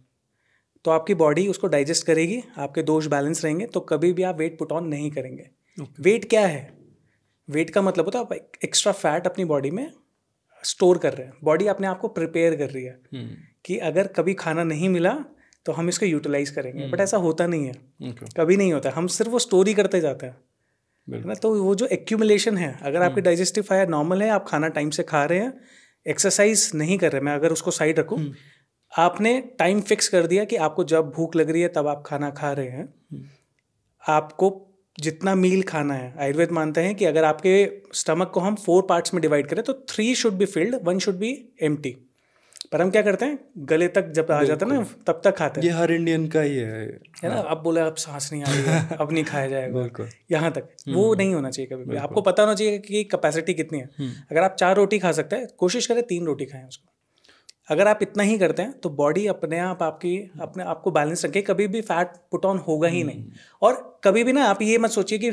तो आपकी बॉडी उसको डाइजेस्ट करेगी आपके दोष बैलेंस रहेंगे तो कभी भी आप वेट पुट ऑन नहीं करेंगे okay. वेट क्या है वेट का मतलब होता है आप एक्स्ट्रा फैट अपनी बॉडी में स्टोर कर रहे हैं बॉडी अपने आप को प्रिपेयर कर रही है hmm. कि अगर कभी खाना नहीं मिला तो हम इसको यूटिलाइज करेंगे बट hmm. ऐसा होता नहीं है okay. कभी नहीं होता हम सिर्फ वो स्टोर ही करते जाते हैं है ना तो वो जो एक्यूमुलेशन है अगर आपकी डाइजेस्टिव फायर नॉर्मल है आप खाना टाइम से खा रहे हैं एक्सरसाइज नहीं कर रहे मैं अगर उसको साइड रखूँ हम्म। आपने टाइम फिक्स कर दिया कि आपको जब भूख लग रही है तब आप खाना खा रहे हैं हम्म। आपको जितना मील खाना है आयुर्वेद मानते हैं कि अगर आपके स्टमक को हम फोर पार्ट्स में डिवाइड करें तो three should be filled one should be empty पर हम क्या करते हैं गले तक जब आ जाता है ना तब तक खाते हैं ये हर इंडियन का ही है है ना हाँ। अब बोला अब सांस नहीं आ रही है अब नहीं खाया जाएगा यहाँ तक हम्म। वो नहीं होना चाहिए कभी भी आपको पता होना चाहिए कि कैपेसिटी कितनी है हम्म। अगर आप चार रोटी खा सकते हैं कोशिश करें तीन रोटी खाएं उसको अगर आप इतना ही करते हैं तो बॉडी अपने आप आपकी अपने आपको बैलेंस रखे कभी भी फैट पुट ऑन होगा ही नहीं हम्म। और कभी भी ना आप ये मत सोचिए कि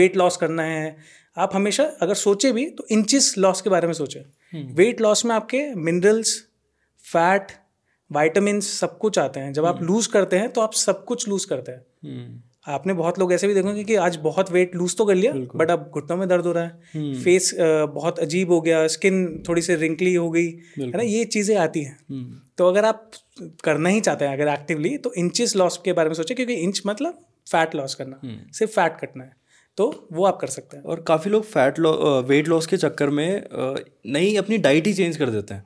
वेट लॉस करना है आप हमेशा अगर सोचे भी तो इंचिस लॉस के बारे में सोचें वेट लॉस में आपके मिनरल्स फैट वाइटामिन सब कुछ आते हैं जब आप हम्म। लूज करते हैं तो आप सब कुछ लूज करते हैं हम्म। आपने बहुत लोग ऐसे भी देखोगे कि आज बहुत वेट लूज तो कर लिया बट अब घुटनों में दर्द हो रहा है फेस हम्म। बहुत अजीब हो गया स्किन थोड़ी सी रिंकली हो गई है ना ये चीज़ें आती हैं तो अगर आप करना ही चाहते हैं अगर एक्टिवली तो इंचेस लॉस के बारे में सोचें क्योंकि इंच मतलब फैट लॉस करना सिर्फ फैट कटना है तो वो आप कर सकते हैं और काफ़ी लोग फैट लॉ वेट लॉस के चक्कर में नहीं अपनी डाइट ही चेंज कर देते हैं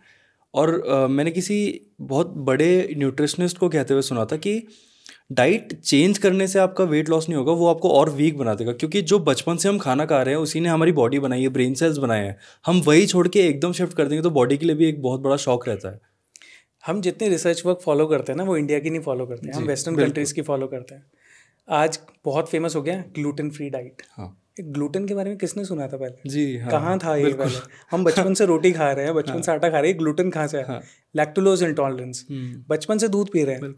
और आ, मैंने किसी बहुत बड़े न्यूट्रिशनिस्ट को कहते हुए सुना था कि डाइट चेंज करने से आपका वेट लॉस नहीं होगा वो आपको और वीक बना देगा क्योंकि जो बचपन से हम खाना खा रहे हैं उसी ने हमारी बॉडी बनाई है ब्रेन सेल्स बनाए हैं हम वही छोड़ के एकदम शिफ्ट कर देंगे तो बॉडी के लिए भी एक बहुत बड़ा शौक रहता है हम जितने रिसर्च वर्क फॉलो करते हैं ना वो इंडिया की नहीं फॉलो करते हैं हम वेस्टर्न कंट्रीज़ की फॉलो करते हैं आज बहुत फेमस हो गया ग्लूटेन फ्री डाइट हाँ ग्लूटेन के बारे में किसने सुना था पहले जी हाँ, कहाँ था ये पहले हम बचपन से रोटी खा रहे हैं बचपन हाँ, से आटा खा रहे हैं ग्लूटेन कहाँ से है लैक्टुलोज इंटॉलरेंस बचपन से दूध पी रहे हैं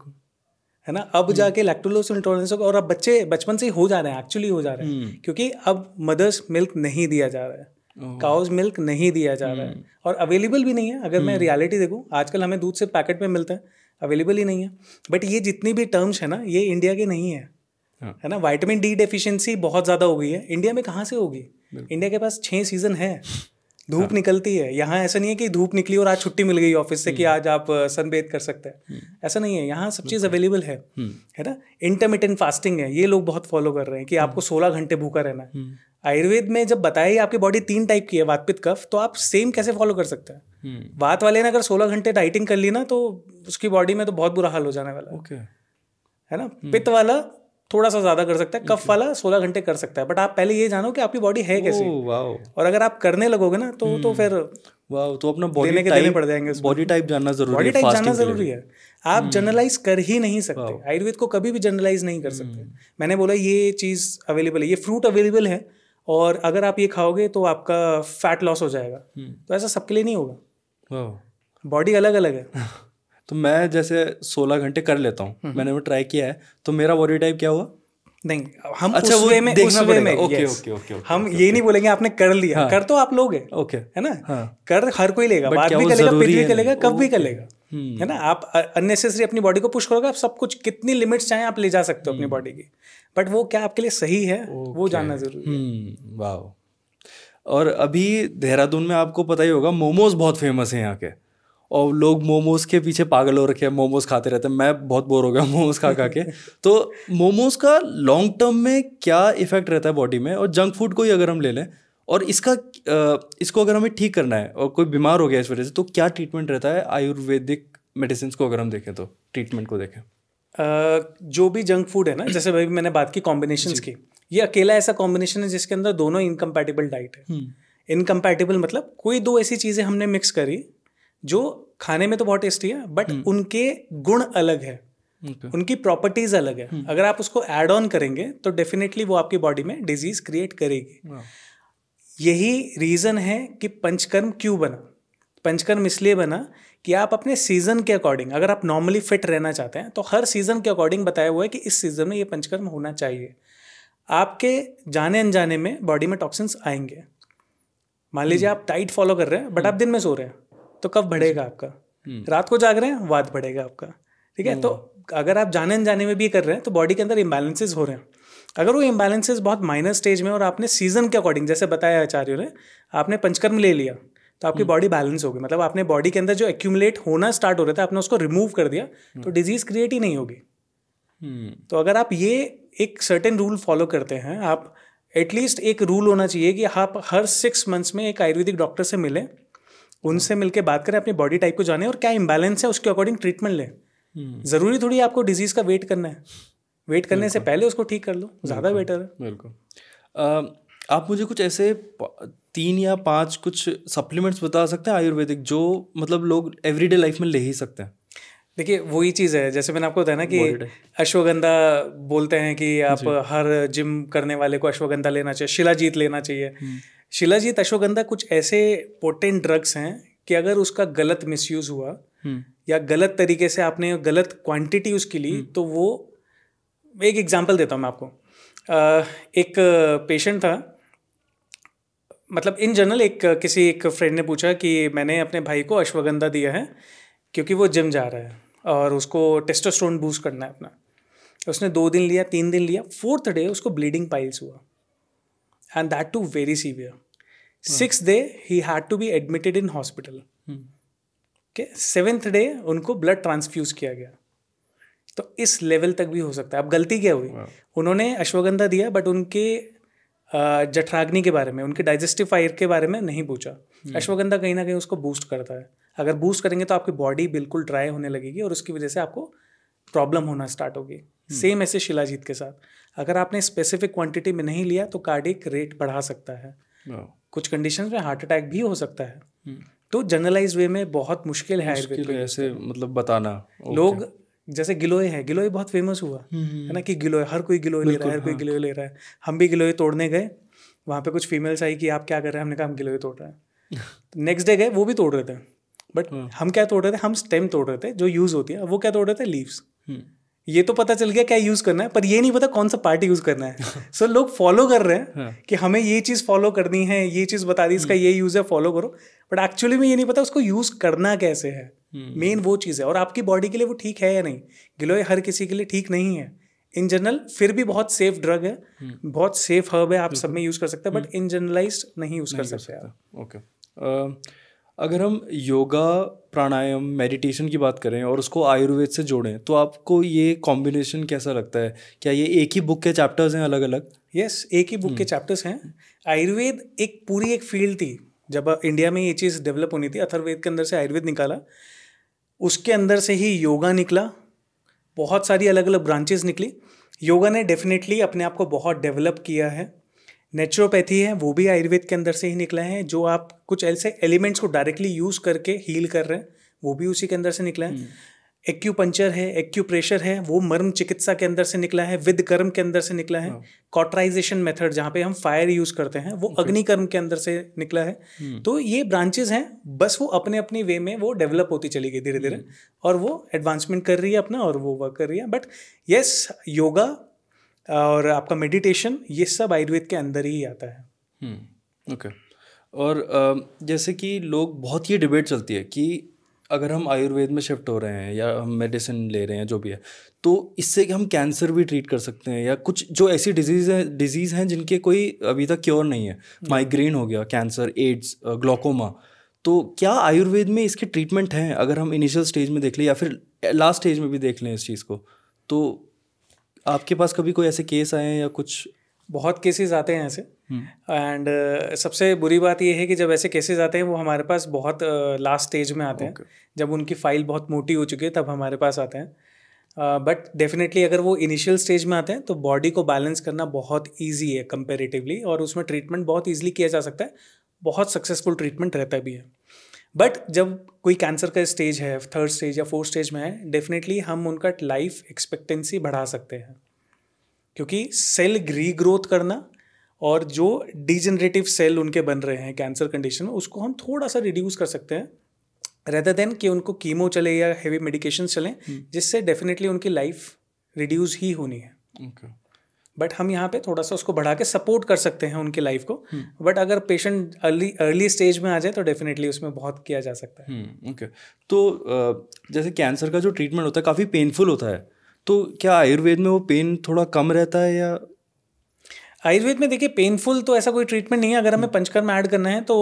है ना अब हम्म। जाके लैक्टुलोज इंटॉलरेंस और अब बच्चे बचपन से ही हो जा रहे हैं एक्चुअली हो जा रहे हैं हम्म। क्योंकि अब मदर्स मिल्क नहीं दिया जा रहा है काउज मिल्क नहीं दिया जा रहा है हम्म। और अवेलेबल भी नहीं है अगर मैं रियलिटी देखूँ आजकल हमें दूध से पैकेट में मिलता है अवेलेबल ही नहीं है बट ये जितनी भी टर्म्स है ना ये इंडिया के नहीं है हाँ। है ना वाइटामिन डी डेफिशिएंसी बहुत ज़्यादा हो गई है इंडिया में कहाँ से होगी इंडिया के पास छः सीजन है धूप हाँ। निकलती है यहाँ ऐसा नहीं है कि धूप निकली और आज छुट्टी मिल गई ऑफिस से कि हम्म। आज आप सनबेद कर सकते हैं हम्म। ऐसा नहीं है यहाँ सब चीज़ अवेलेबल है हम्म। है ना इंटरमीडियंट फास्टिंग है ये लोग बहुत फॉलो कर रहे हैं कि आपको सोलह घंटे भूखा रहना है आयुर्वेद में जब बताया आपकी बॉडी तीन टाइप की है वातपित कफ तो आप सेम कैसे फॉलो कर सकते हैं वात वाले ने अगर सोलह घंटे डाइटिंग कर ली ना तो उसकी बॉडी में तो बहुत बुरा हाल हो जाने वाला है ना पित्त वाला थोड़ा सा ज़्यादा कर सकता है कफ वाला सोलह घंटे कर सकता है बट आप पहले ये जानो कि आपकी बॉडी है oh, कैसी और अगर आप करने लगोगे ना तो तो hmm. फिर तो अपना बॉडी टाइप पड़ जाएंगे बॉडी टाइप जानना जरूरी है टाइप जानना जरूरी है आप जनरलाइज hmm. कर ही नहीं सकते आयुर्वेद को कभी भी जनरलाइज नहीं कर सकते hmm. मैंने बोला ये चीज़ अवेलेबल है ये फ्रूट अवेलेबल है और अगर आप ये खाओगे तो आपका फैट लॉस हो जाएगा तो ऐसा सबके लिए नहीं होगा बॉडी अलग अलग है तो मैं जैसे सोलह घंटे कर लेता हूँ हम्म। मैंने वो ट्राई किया है तो मेरा वॉरी टाइप क्या हुआ नहीं हम अच्छा उस वे में उस वे में ओके ओके ओके हम ये नहीं बोलेंगे आपने कर लिया हाँ, कर तो आप लोग है ओके है ना हाँ, कर हर कोई लेगा बाद भी करेगा फिर भी करेगा कब भी करेगा हम्म। है ना आप अननेसेसरी अपनी बॉडी को पुश करोगे आप सब कुछ कितनी लिमिट्स चाहे आप ले जा सकते हो अपनी बॉडी हम्म। की बट वो क्या आपके लिए सही है वो जानना जरूरी है वाह और अभी देहरादून में आपको पता ही होगा मोमोज बहुत फेमस है यहाँ के और लोग मोमोज के पीछे पागल हो रखे हैं मोमोज खाते रहते हैं मैं बहुत बोर हो गया मोमोज खा खा के तो मोमोज का लॉन्ग टर्म में क्या इफेक्ट रहता है बॉडी में और जंक फूड को ही अगर हम ले लें और इसका इसको अगर हमें ठीक करना है और कोई बीमार हो गया इस वजह से तो क्या ट्रीटमेंट रहता है आयुर्वेदिक मेडिसिन को अगर हम देखें तो ट्रीटमेंट को देखें जो भी जंक फूड है ना जैसे भाई मैंने बात की कॉम्बिनेशन की ये अकेला ऐसा कॉम्बिनेशन है जिसके अंदर दोनों इनकम्पैटिबल डाइट है इनकम्पैटिबल हम्म। मतलब कोई दो ऐसी चीज़ें हमने मिक्स करी जो खाने में तो बहुत टेस्टी है बट हम्म। उनके गुण अलग है okay. उनकी प्रॉपर्टीज अलग है हम्म। अगर आप उसको एड ऑन करेंगे तो डेफिनेटली वो आपकी बॉडी में डिजीज क्रिएट करेगी wow. यही रीज़न है कि पंचकर्म क्यों बना पंचकर्म इसलिए बना कि आप अपने सीजन के अकॉर्डिंग अगर आप नॉर्मली फिट रहना चाहते हैं तो हर सीजन के अकॉर्डिंग बताया हुआ है कि इस सीजन में ये पंचकर्म होना चाहिए आपके जाने अनजाने में बॉडी में टॉक्सिन्स आएंगे मान लीजिए हम्म। आप डाइट फॉलो कर रहे हैं बट आप दिन में सो रहे हैं तो कब बढ़ेगा आपका हम्म। रात को जाग रहे हैं वाद बढ़ेगा आपका ठीक है हम्म। तो अगर आप जाने जाने में भी कर रहे हैं तो बॉडी के अंदर इम्बैलेंसेज हो रहे हैं अगर वो इम्बैलेंसेज बहुत माइनर स्टेज में और आपने सीजन के अकॉर्डिंग जैसे बताया आचार्य ने आपने पंचकर्म ले लिया तो आपकी बॉडी बैलेंस होगी मतलब आपने बॉडी के अंदर जो एक्यूमुलेट होना स्टार्ट हो रहा था आपने उसको रिमूव कर दिया हम्म। तो डिजीज क्रिएट ही नहीं होगी तो अगर आप ये एक सर्टेन रूल फॉलो करते हैं आप एटलीस्ट एक रूल होना चाहिए कि आप हर सिक्स मंथ्स में एक आयुर्वेदिक डॉक्टर से मिलें उनसे मिलकर बात करें अपनी बॉडी टाइप को जाने और क्या इम्बेलेंस है उसके अकॉर्डिंग ट्रीटमेंट लें हम्म। ज़रूरी थोड़ी आपको डिजीज़ का वेट करना है वेट करने से पहले उसको ठीक कर लो ज़्यादा बेटर है बिल्कुल आप मुझे कुछ ऐसे तीन या पांच कुछ सप्लीमेंट्स बता सकते हैं आयुर्वेदिक जो मतलब लोग एवरीडे लाइफ में ले ही सकते हैं देखिए वही चीज़ है जैसे मैंने आपको बताया ना कि अश्वगंधा बोलते हैं कि आप हर जिम करने वाले को अश्वगंधा लेना चाहिए शिलाजीत लेना चाहिए हम्म। शिलाजीत अश्वगंधा कुछ ऐसे पोटेंट ड्रग्स हैं कि अगर उसका गलत मिसयूज हुआ हम्म। या गलत तरीके से आपने गलत क्वांटिटी उसकी ली हम्म। तो वो एक एग्जांपल देता हूँ मैं आपको आ, एक पेशेंट था मतलब इन जनरल एक किसी एक फ्रेंड ने पूछा कि मैंने अपने भाई को अश्वगंधा दिया है क्योंकि वो जिम जा रहा है और उसको टेस्टोस्टोन बूस्ट करना है अपना उसने दो दिन लिया तीन दिन लिया फोर्थ डे उसको ब्लीडिंग पाइल्स हुआ and that too very severe. Hmm. Sixth day, he had to be admitted in hospital. Hmm. Okay, seventh day, unko blood transfuse kiya gaya. तो इस लेवल तक भी हो सकता है अब गलती क्या हुई wow. उन्होंने अश्वगंधा दिया बट उनके जठराग्नि के बारे में उनके डाइजेस्टिव फायर के बारे में नहीं पूछा hmm. अश्वगंधा कहीं ना कहीं उसको बूस्ट करता है अगर बूस्ट करेंगे तो आपकी बॉडी बिल्कुल ड्राई होने लगेगी और उसकी वजह से आपको प्रॉब्लम होना स्टार्ट होगी हम्म। सेम ऐसे शिलाजीत के साथ अगर आपने स्पेसिफिक क्वांटिटी में नहीं लिया तो कार्डिक रेट बढ़ा सकता है कुछ कंडीशन में हार्ट अटैक भी हो सकता है हम्म। तो जनरलाइज वे में बहुत मुश्किल है मुश्किल ऐसे मतलब बताना लोग जैसे गिलोय है गिलोय बहुत फेमस हुआ हम्म, है ना कि गिलोय हर कोई गिलोय ले रहा है हर कोई हाँ। गिलोय ले रहा है हम भी गिलोय तोड़ने गए वहाँ पे कुछ फीमेल्स आई कि आप क्या कर रहे हैं हमने कहा हम गिलोय तोड़ रहे हैं नेक्स्ट डे तो गए वो भी तोड़ रहे थे बट हाँ। हम क्या तोड़ रहे थे हम स्टेम तोड़ रहे थे जो यूज़ होती है वो क्या तोड़ रहे थे लीव्स हम्म। ये तो पता चल गया क्या यूज़ करना है पर ये नहीं पता कौन सा पार्ट यूज़ करना है सो so, लोग फॉलो कर रहे हैं हाँ। कि हमें ये चीज़ फॉलो करनी है ये चीज़ बता दी इसका हम्म। ये यूज़ है फॉलो करो बट एक्चुअली में ये नहीं पता उसको यूज़ करना कैसे है मेन हम्म। वो चीज़ है और आपकी बॉडी के लिए वो ठीक है या नहीं गिलोय हर किसी के लिए ठीक नहीं है इन जनरल फिर भी बहुत सेफ ड्रग है बहुत सेफ हर्ब है आप सब में यूज़ कर सकते हैं बट इन जनरलाइज नहीं यूज़ कर सकते ओके अगर हम योगा प्राणायाम मेडिटेशन की बात करें और उसको आयुर्वेद से जोड़ें तो आपको ये कॉम्बिनेशन कैसा लगता है क्या ये एक ही बुक के चैप्टर्स हैं अलग अलग यस yes, एक ही बुक के चैप्टर्स हम्म। हैं आयुर्वेद एक पूरी एक फील्ड थी जब इंडिया में ये चीज़ डेवलप होनी थी अथर्वेद के अंदर से आयुर्वेद निकाला उसके अंदर से ही योगा निकला बहुत सारी अलग अलग ब्रांचेस निकली योगा ने डेफिनेटली अपने आप को बहुत डेवलप किया है नेचुरोपैथी है वो भी आयुर्वेद के अंदर से ही निकला है जो आप कुछ ऐसे एलिमेंट्स को डायरेक्टली यूज करके हील कर रहे हैं वो भी उसी के अंदर से निकला है एक्यूपंचर हम्म। है एक्यूप्रेशर है वो मर्म चिकित्सा के अंदर से निकला है विद कर्म के अंदर से निकला है कॉटराइजेशन मेथड जहाँ पे हम फायर यूज करते हैं वो okay. अग्निकर्म के अंदर से निकला है हम्म। तो ये ब्रांचेस हैं बस वो अपने अपने वे में वो डेवलप होती चली गई धीरे धीरे हम्म। और वो एडवांसमेंट कर रही है अपना और वो वर्क कर रही है बट येस योगा और आपका मेडिटेशन ये सब आयुर्वेद के अंदर ही आता है ओके हम्म, okay. और जैसे कि लोग बहुत ये डिबेट चलती है कि अगर हम आयुर्वेद में शिफ्ट हो रहे हैं या हम मेडिसिन ले रहे हैं जो भी है तो इससे हम कैंसर भी ट्रीट कर सकते हैं या कुछ जो ऐसी डिजीज है डिजीज़ हैं जिनके कोई अभी तक क्योर नहीं है माइग्रेन हम्म। हो गया कैंसर एड्स ग्लोकोमा तो क्या आयुर्वेद में इसके ट्रीटमेंट हैं अगर हम इनिशियल स्टेज में देख लें या फिर लास्ट स्टेज में भी देख लें इस चीज़ को तो आपके पास कभी कोई ऐसे केस आए हैं या कुछ बहुत केसेस आते हैं ऐसे एंड हम्म। uh, सबसे बुरी बात यह है कि जब ऐसे केसेस आते हैं वो हमारे पास बहुत लास्ट uh, स्टेज में आते okay. हैं जब उनकी फ़ाइल बहुत मोटी हो चुकी है तब हमारे पास आते हैं बट uh, डेफिनेटली अगर वो इनिशियल स्टेज में आते हैं तो बॉडी को बैलेंस करना बहुत ईजी है कंपेरेटिवली और उसमें ट्रीटमेंट बहुत ईजिली किया जा सकता है बहुत सक्सेसफुल ट्रीटमेंट रहता भी है बट जब कोई कैंसर का स्टेज है थर्ड स्टेज या फोर्थ स्टेज में है डेफिनेटली हम उनका लाइफ एक्सपेक्टेंसी बढ़ा सकते हैं क्योंकि सेल रीग्रोथ करना और जो डिजनरेटिव सेल उनके बन रहे हैं कैंसर कंडीशन में उसको हम थोड़ा सा रिड्यूस कर सकते हैं रेदर देन कि उनको कीमो चले या हेवी मेडिकेशन चलें हम्म। जिससे डेफिनेटली उनकी लाइफ रिड्यूस ही होनी है okay. बट हम यहाँ पे थोड़ा सा उसको बढ़ा के सपोर्ट कर सकते हैं उनकी लाइफ को बट हम्म। अगर पेशेंट अर्ली अर्ली स्टेज में आ जाए तो डेफिनेटली उसमें बहुत किया जा सकता है ओके हम्म, तो जैसे कैंसर का जो ट्रीटमेंट होता है काफ़ी पेनफुल होता है तो क्या आयुर्वेद में वो पेन थोड़ा कम रहता है या आयुर्वेद में देखिए पेनफुल तो ऐसा कोई ट्रीटमेंट नहीं है अगर हमें हम्म। पंचकर्म ऐड करना है तो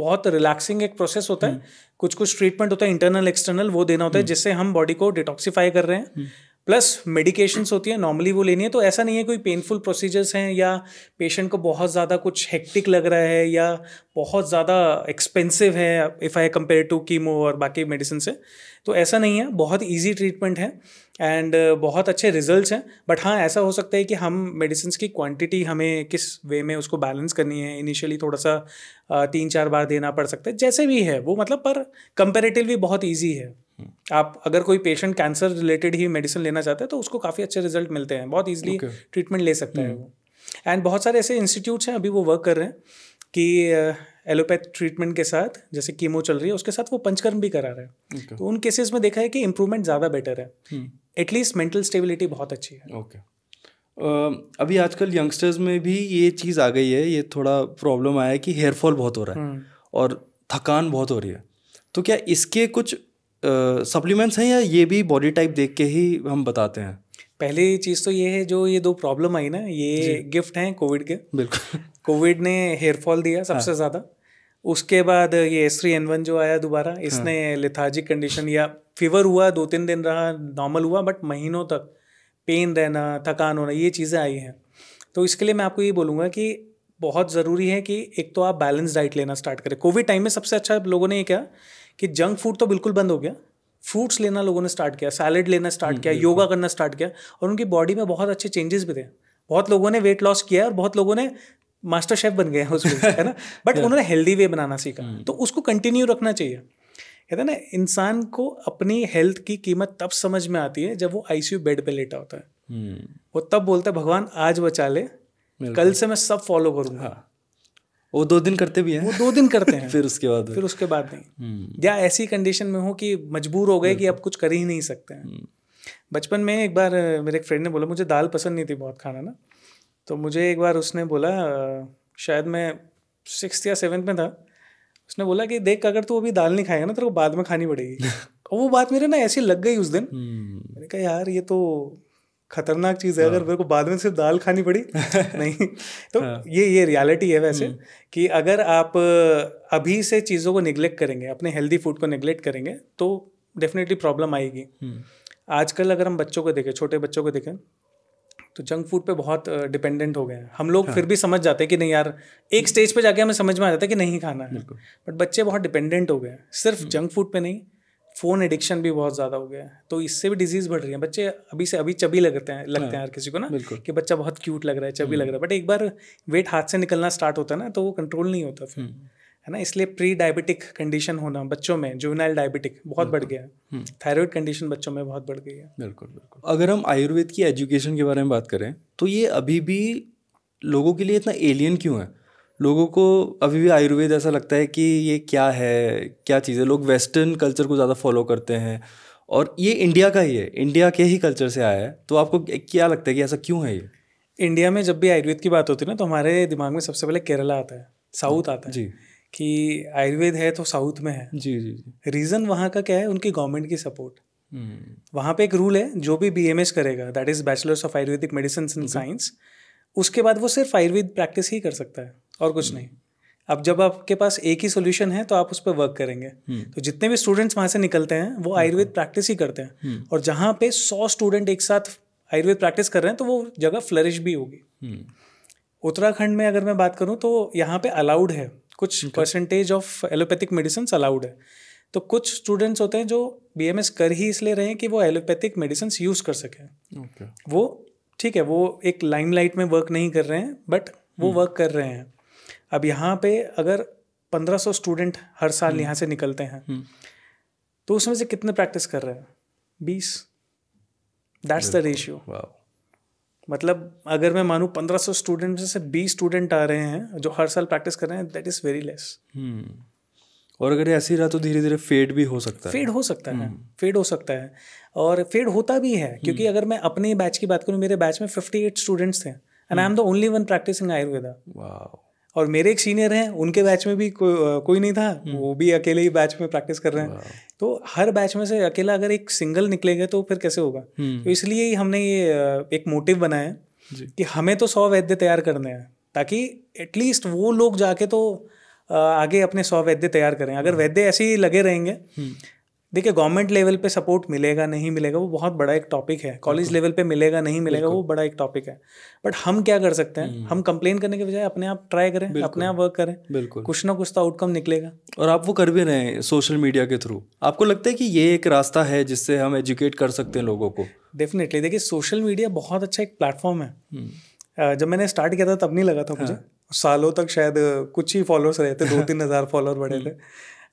बहुत रिलैक्सिंग एक प्रोसेस होता है कुछ कुछ ट्रीटमेंट होता है इंटरनल एक्सटर्नल वो देना होता है जिससे हम बॉडी को डिटॉक्सीफाई कर रहे हैं प्लस मेडिकेशंस होती है नॉर्मली वो लेनी है तो ऐसा नहीं है कोई पेनफुल प्रोसीजर्स हैं या पेशेंट को बहुत ज़्यादा कुछ हेक्टिक लग रहा है या बहुत ज़्यादा एक्सपेंसिव है if I compare to chemo और बाकी मेडिसिन से तो ऐसा नहीं है बहुत ईजी ट्रीटमेंट है एंड बहुत अच्छे रिजल्ट्स हैं बट हाँ ऐसा हो सकता है कि हम मेडिसिन की क्वान्टिटी हमें किस वे में उसको बैलेंस करनी है इनिशियली थोड़ा सा तीन चार बार देना पड़ सकता है जैसे भी है वो मतलब पर कंपेरेटिवली बहुत ईजी है आप अगर कोई पेशेंट कैंसर रिलेटेड ही मेडिसिन लेना चाहता है तो उसको काफ़ी अच्छे रिजल्ट मिलते हैं बहुत ईजिली ट्रीटमेंट ले सकते हैं hmm. वो एंड बहुत सारे ऐसे इंस्टीट्यूट्स हैं अभी वो वर्क कर रहे हैं कि एलोपैथ uh, ट्रीटमेंट के साथ जैसे कीमो चल रही है उसके साथ वो पंचकर्म भी करा रहे हैं okay. तो उन केसेस में देखा है कि इम्प्रूवमेंट ज़्यादा बेटर है एटलीस्ट मेंटल स्टेबिलिटी बहुत अच्छी है ओके okay. Uh, अभी आजकल यंगस्टर्स में भी ये चीज़ आ गई है ये थोड़ा प्रॉब्लम आया है कि हेयर फॉल बहुत हो रहा है hmm. और थकान बहुत हो रही है तो क्या इसके कुछ सप्लीमेंट्स हैं या ये भी बॉडी टाइप देख के ही हम बताते हैं पहली चीज़ तो ये है जो ये दो प्रॉब्लम आई ना ये गिफ्ट हैं कोविड के बिल्कुल कोविड ने हेयरफॉल दिया सबसे हाँ। ज़्यादा उसके बाद ये एस थ्री एन वन जो आया दोबारा हाँ। इसने हाँ। लिथार्जिक कंडीशन या फीवर हुआ दो तीन दिन रहा नॉर्मल हुआ बट महीनों तक पेन रहना थकान होना ये चीज़ें आई हैं तो इसके लिए मैं आपको ये बोलूँगा कि बहुत ज़रूरी है कि एक तो आप बैलेंस डाइट लेना स्टार्ट करें कोविड टाइम में सबसे अच्छा लोगों ने ये किया कि जंक फूड तो बिल्कुल बंद हो गया फ्रूट्स लेना लोगों ने स्टार्ट किया सैलड लेना स्टार्ट किया योगा करना स्टार्ट किया और उनकी बॉडी में बहुत अच्छे चेंजेस भी थे बहुत लोगों ने वेट लॉस किया और बहुत लोगों ने मास्टर शेफ बन गए हैं उसमें है ना बट उन्होंने हेल्दी वे बनाना सीखा हम्म। तो उसको कंटिन्यू रखना चाहिए कहते हैं ना इंसान को अपनी हेल्थ की कीमत तब समझ में आती है जब वो आईसीयू बेड पे लेटा होता है हम्म। वो तब बोलता है भगवान आज बचा ले कल से मैं सब फॉलो करूंगा हाँ। वो दो दिन करते भी हैं वो दो दिन करते हैं फिर उसके बाद फिर उसके बाद नहीं हम्म। या ऐसी कंडीशन में हो कि मजबूर हो गए कि आप कुछ कर ही नहीं सकते हैं हम्म। बचपन में एक बार मेरे एक फ्रेंड ने बोला मुझे दाल पसंद नहीं थी बहुत खाना ना तो मुझे एक बार उसने बोला शायद मैं सिक्स या सेवन्थ में था उसने बोला कि देख अगर तू अभी दाल नहीं खाएगा ना तेरे को बाद में खानी पड़ेगी और वो बात मेरे ना ऐसी लग गई उस दिन हम्म। मैंने कहा यार ये तो खतरनाक चीज़ है अगर हाँ। मेरे को बाद में सिर्फ दाल खानी पड़ी नहीं तो हाँ। ये ये रियलिटी है वैसे हम्म। कि अगर आप अभी से चीज़ों को निग्लेक्ट करेंगे अपने हेल्दी फूड को निग्लेक्ट करेंगे तो डेफिनेटली प्रॉब्लम आएगी हम्म। आजकल अगर हम बच्चों को देखें छोटे बच्चों को देखें तो जंक फूड पे बहुत डिपेंडेंट हो गए हैं हम लोग हाँ। फिर भी समझ जाते हैं कि नहीं यार एक स्टेज हम्म। पे जाके हमें समझ में आ जाता है कि नहीं खाना है बट बच्चे बहुत डिपेंडेंट हो गए हैं सिर्फ जंक फूड पे नहीं फ़ोन एडिक्शन भी बहुत ज़्यादा हो गया है तो इससे भी डिजीज़ बढ़ रही है बच्चे अभी से अभी चबी लगते हैं लगते हैं हाँ, हर किसी को ना कि बच्चा बहुत क्यूट लग रहा है चबी लग रहा है बट हम्म। एक बार वेट हाथ से निकलना स्टार्ट होता है ना तो वो कंट्रोल नहीं होता फिर हम्म। है ना इसलिए प्री डायबिटिक कंडीशन होना बच्चों में जुवेनाइल डायबिटिक बहुत बढ़ गया है थायराइड हम्म। कंडीशन बच्चों में बहुत बढ़ गई है बिल्कुल बिल्कुल अगर हम आयुर्वेद की एजुकेशन के बारे में बात करें तो ये अभी भी लोगों के लिए इतना एलियन क्यों है लोगों को अभी भी आयुर्वेद ऐसा लगता है कि ये क्या है क्या चीज़ है लोग वेस्टर्न कल्चर को ज़्यादा फॉलो करते हैं और ये इंडिया का ही है इंडिया के ही कल्चर से आया है तो आपको क्या लगता है कि ऐसा क्यों है ये इंडिया में जब भी आयुर्वेद की बात होती है ना तो हमारे दिमाग में सबसे पहले केरला आता है साउथ आता है जी कि आयुर्वेद है तो साउथ में है जी जी जी रीज़न वहाँ का क्या है उनकी गवर्नमेंट की सपोर्ट हम्म। वहाँ पे एक रूल है जो भी बी करेगा that is bachelors of Ayurvedic medicine in science उसके बाद वो सिर्फ आयुर्वेद प्रैक्टिस ही कर सकता है और कुछ हम्म। नहीं अब जब आपके पास एक ही सोल्यूशन है तो आप उस पर वर्क करेंगे हम्म। तो जितने भी स्टूडेंट्स वहाँ से निकलते हैं वो आयुर्वेद प्रैक्टिस ही करते हैं हम्म। और जहाँ पे सौ स्टूडेंट एक साथ आयुर्वेद प्रैक्टिस कर रहे हैं तो वो जगह फ्लरिश भी होगी उत्तराखंड में अगर मैं बात करूँ तो यहाँ पे अलाउड है कुछ percentage of allopathic medicine allowed है तो कुछ स्टूडेंट्स होते हैं जो बी कर ही इसलिए रहे हैं कि वो एलोपैथिक मेडिसिन यूज़ कर सकें वो ठीक है वो एक लाइमलाइट में वर्क नहीं कर रहे हैं बट वो वर्क कर रहे हैं अब यहाँ पे अगर 1500 स्टूडेंट हर साल हम्म। यहाँ से निकलते हैं हम्म। तो उसमें से कितने प्रैक्टिस कर रहे हैं बीस दैट्स द रेशियो मतलब अगर मैं मानूँ 1500 स्टूडेंट से बीस स्टूडेंट आ रहे हैं जो हर साल प्रैक्टिस कर रहे हैं दैट इज़ वेरी लेस और अगर ऐसे ही रहा तो धीरे धीरे फेड भी हो सकता है फेड हो सकता है फेड हम्म। हो सकता है और फेड होता भी है क्योंकि अगर मैं अपने बैच की बात करूँ मेरे बैच में फिफ्टी एट स्टूडेंट्स थे and I am the only one practicing Ayurveda वाह और मेरे एक सीनियर हैं उनके बैच में भी को, कोई नहीं था हम्म। वो भी अकेले ही बैच में प्रैक्टिस कर रहे हैं तो हर बैच में से अकेला अगर एक सिंगल निकलेगा तो फिर कैसे होगा हम्म। तो इसलिए ही हमने ये एक मोटिव बनाया कि हमें तो सौ वैद्य तैयार करने हैं ताकि एटलीस्ट वो लोग जाके तो आगे अपने सौ वैद्य तैयार करें अगर हम्म। वैद्य ऐसे ही लगे रहेंगे देखिए गवर्नमेंट लेवल पे सपोर्ट मिलेगा नहीं मिलेगा वो बहुत बड़ा एक टॉपिक है कॉलेज लेवल पे मिलेगा नहीं मिलेगा वो बड़ा एक टॉपिक है बट हम क्या कर सकते हैं हम्म। हम कंप्लेन करने के बजाय अपने आप ट्राई करें अपने आप वर्क करें बिल्कुल कुछ ना कुछ तो आउटकम निकलेगा और आप वो कर भी रहे हैं सोशल मीडिया के थ्रू आपको लगता है कि ये एक रास्ता है जिससे हम एजुकेट कर सकते हैं लोगों को डेफिनेटली देखिए सोशल मीडिया बहुत अच्छा एक प्लेटफॉर्म है हम्म। जब मैंने स्टार्ट किया था तब नहीं लगा था मुझे हाँ। सालों तक शायद कुछ ही फॉलोअर्स रहे हम्म। थे दो तीन हज़ार फॉलोअर बढ़े थे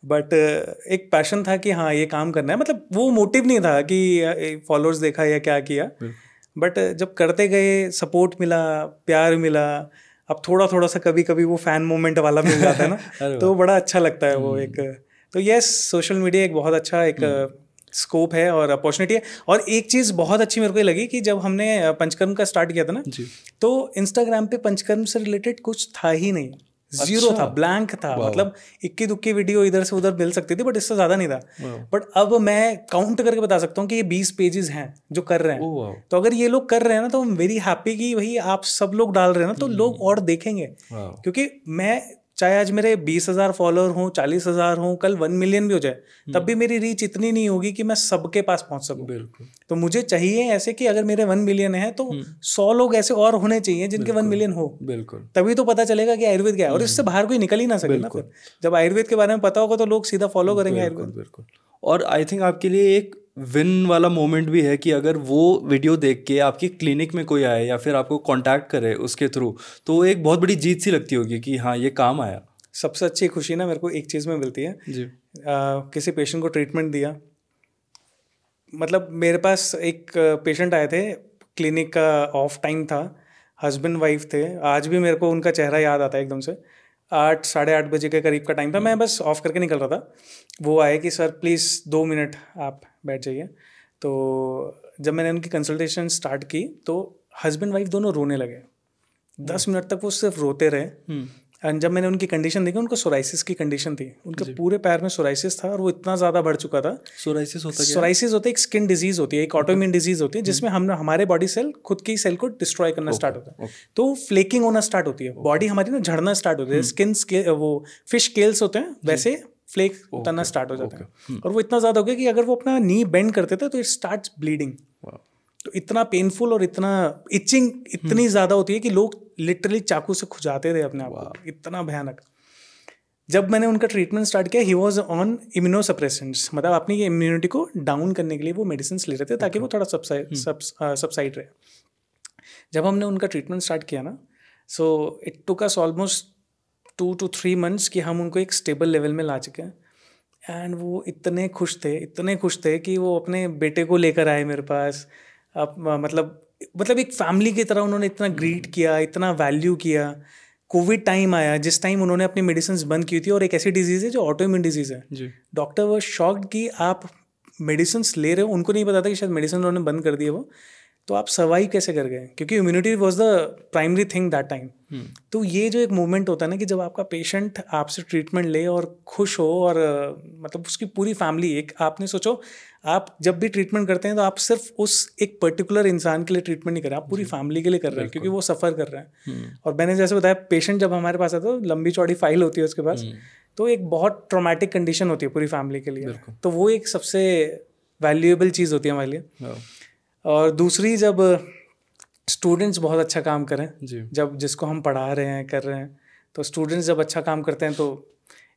बट uh, एक पैशन था कि हाँ ये काम करना है मतलब वो मोटिव नहीं था कि फॉलोअर्स देखा या क्या किया बट uh, जब करते गए सपोर्ट मिला प्यार मिला अब थोड़ा थोड़ा सा कभी कभी वो फैन मोमेंट वाला मिल जाता है ना तो बड़ा अच्छा लगता है वो हम्म। एक तो यस सोशल मीडिया एक बहुत अच्छा एक स्कोप हम्म। uh, है और अपॉर्चुनिटी है और एक चीज़ बहुत अच्छी मेरे को लगी कि जब हमने पंचकर्म का स्टार्ट किया था ना तो इंस्टाग्राम पे पंचकर्म से रिलेटेड कुछ था ही नहीं जीरो अच्छा। था ब्लैंक था मतलब इक्की दुक्की वीडियो इधर से उधर मिल सकती थी बट इससे ज्यादा नहीं था बट अब मैं काउंट करके बता सकता हूँ कि ये बीस पेजेस हैं जो कर रहे हैं oh, तो अगर ये लोग कर रहे हैं ना तो आई एम वेरी हैप्पी कि भाई आप सब लोग डाल रहे हैं ना तो hmm। लोग और देखेंगे क्योंकि मैं चाहे आज मेरे बीस हज़ार फॉलोअर हों चालीस हज़ार हों कल वन मिलियन भी हो जाए हम्म। तब भी मेरी रीच इतनी नहीं होगी कि मैं सबके पास पहुंच सकूं बिल्कुल तो मुझे चाहिए ऐसे कि अगर मेरे वन मिलियन है तो हम्म। सौ लोग ऐसे और होने चाहिए जिनके वन मिलियन हो बिल्कुल तभी तो पता चलेगा कि आयुर्वेद क्या है और हम्म। इससे बाहर कोई निकल ही ना सके ना फिर जब आयुर्वेद के बारे में पता होगा तो लोग सीधा फॉलो करेंगे आयुर्वेद बिल्कुल और आई थिंक आपके लिए एक विन वाला मोमेंट भी है कि अगर वो वीडियो देख के आपकी क्लिनिक में कोई आए या फिर आपको कांटेक्ट करे उसके थ्रू तो एक बहुत बड़ी जीत सी लगती होगी कि हाँ ये काम आया सबसे अच्छी खुशी ना मेरे को एक चीज़ में मिलती है जी आ, किसी पेशेंट को ट्रीटमेंट दिया मतलब मेरे पास एक पेशेंट आए थे क्लिनिक का ऑफ टाइम था हस्बैंड वाइफ थे आज भी मेरे को उनका चेहरा याद आता है एकदम से आठ साढ़े आठ बजे के करीब का टाइम था मैं हम्म। बस ऑफ़ करके निकल रहा था वो आए कि सर प्लीज़ दो मिनट आप बैठ जाइए तो जब मैंने उनकी कंसल्टेशन स्टार्ट की तो हस्बैंड वाइफ दोनों रोने लगे दस मिनट हम्म। तक वो सिर्फ रोते रहे हम्म। एंड जब मैंने उनकी कंडीशन देखी उनको सोराइसिस की कंडीशन थी उनके पूरे पैर में सोराइसिस था और वो इतना ज़्यादा बढ़ चुका था सोराइसिस होता है सोराइसिस होता है एक स्किन डिजीज होती है एक ऑटोमिन डिजीज होती है जिसमें हम हम्म। हमारे बॉडी सेल खुद की सेल को डिस्ट्रॉय करना स्टार्ट होता है तो फ्लेकिंग होना स्टार्ट होती है बॉडी हमारी ना झड़ना स्टार्ट होती है स्किन हम्म। वो फिश केल्स होते हैं वैसे फ्लेक उतरना स्टार्ट हो जाता है हम्म। और वो इतना ज़्यादा हो गया कि अगर वो अपना नी बेंड करते थे तो इट स्टार्ट ब्लीडिंग तो इतना पेनफुल और इतना इचिंग इतनी हम्म। ज़्यादा होती है कि लोग लिटरली चाकू से खुजाते थे अपने आप इतना भयानक जब मैंने उनका ट्रीटमेंट स्टार्ट किया he was on immunosuppressants मतलब अपनी इम्यूनिटी को डाउन करने के लिए वो मेडिसिन ले रहे थे ताकि अच्छा। वो थोड़ा सबसाइड हम्म। रहे जब हमने उनका ट्रीटमेंट स्टार्ट किया ना so it took us almost two two three months कि हम उनको एक स्टेबल लेवल में ला चुके हैं एंड वो इतने खुश थे इतने खुश थे कि वो अपने बेटे को लेकर आए मेरे पास आप मतलब मतलब एक फैमिली की तरह उन्होंने इतना ग्रीट हम्म। किया इतना वैल्यू किया कोविड टाइम आया जिस टाइम उन्होंने अपनी मेडिसिन बंद की थी और एक ऐसी डिजीज़ है जो इम्यून डिजीज़ है डॉक्टर वो शॉक्ड कि आप मेडिसिन ले रहे हो उनको नहीं पता था कि शायद मेडिसिन उन्होंने बंद कर दिए वो तो आप सर्वाइव कैसे कर गए क्योंकि immunity was the primary thing that time तो ये जो एक मोमेंट होता है ना कि जब आपका पेशेंट आपसे ट्रीटमेंट ले और खुश हो और मतलब उसकी पूरी फैमिली एक आपने सोचो आप जब भी ट्रीटमेंट करते हैं तो आप सिर्फ उस एक पर्टिकुलर इंसान के लिए ट्रीटमेंट नहीं कर रहे आप पूरी फैमिली के लिए कर रहे हैं क्योंकि वो सफ़र कर रहे हैं hmm. और मैंने जैसे बताया पेशेंट जब हमारे पास आता है तो लंबी चौड़ी फाइल होती है उसके पास hmm. तो एक बहुत ट्रोमेटिक कंडीशन होती है पूरी फैमिली के लिए तो वो एक सबसे वैल्यूएबल चीज़ होती है हमारे लिए हाँ। और दूसरी जब स्टूडेंट्स बहुत अच्छा काम करें जब जिसको हम पढ़ा रहे हैं कर रहे हैं तो स्टूडेंट्स जब अच्छा काम करते हैं तो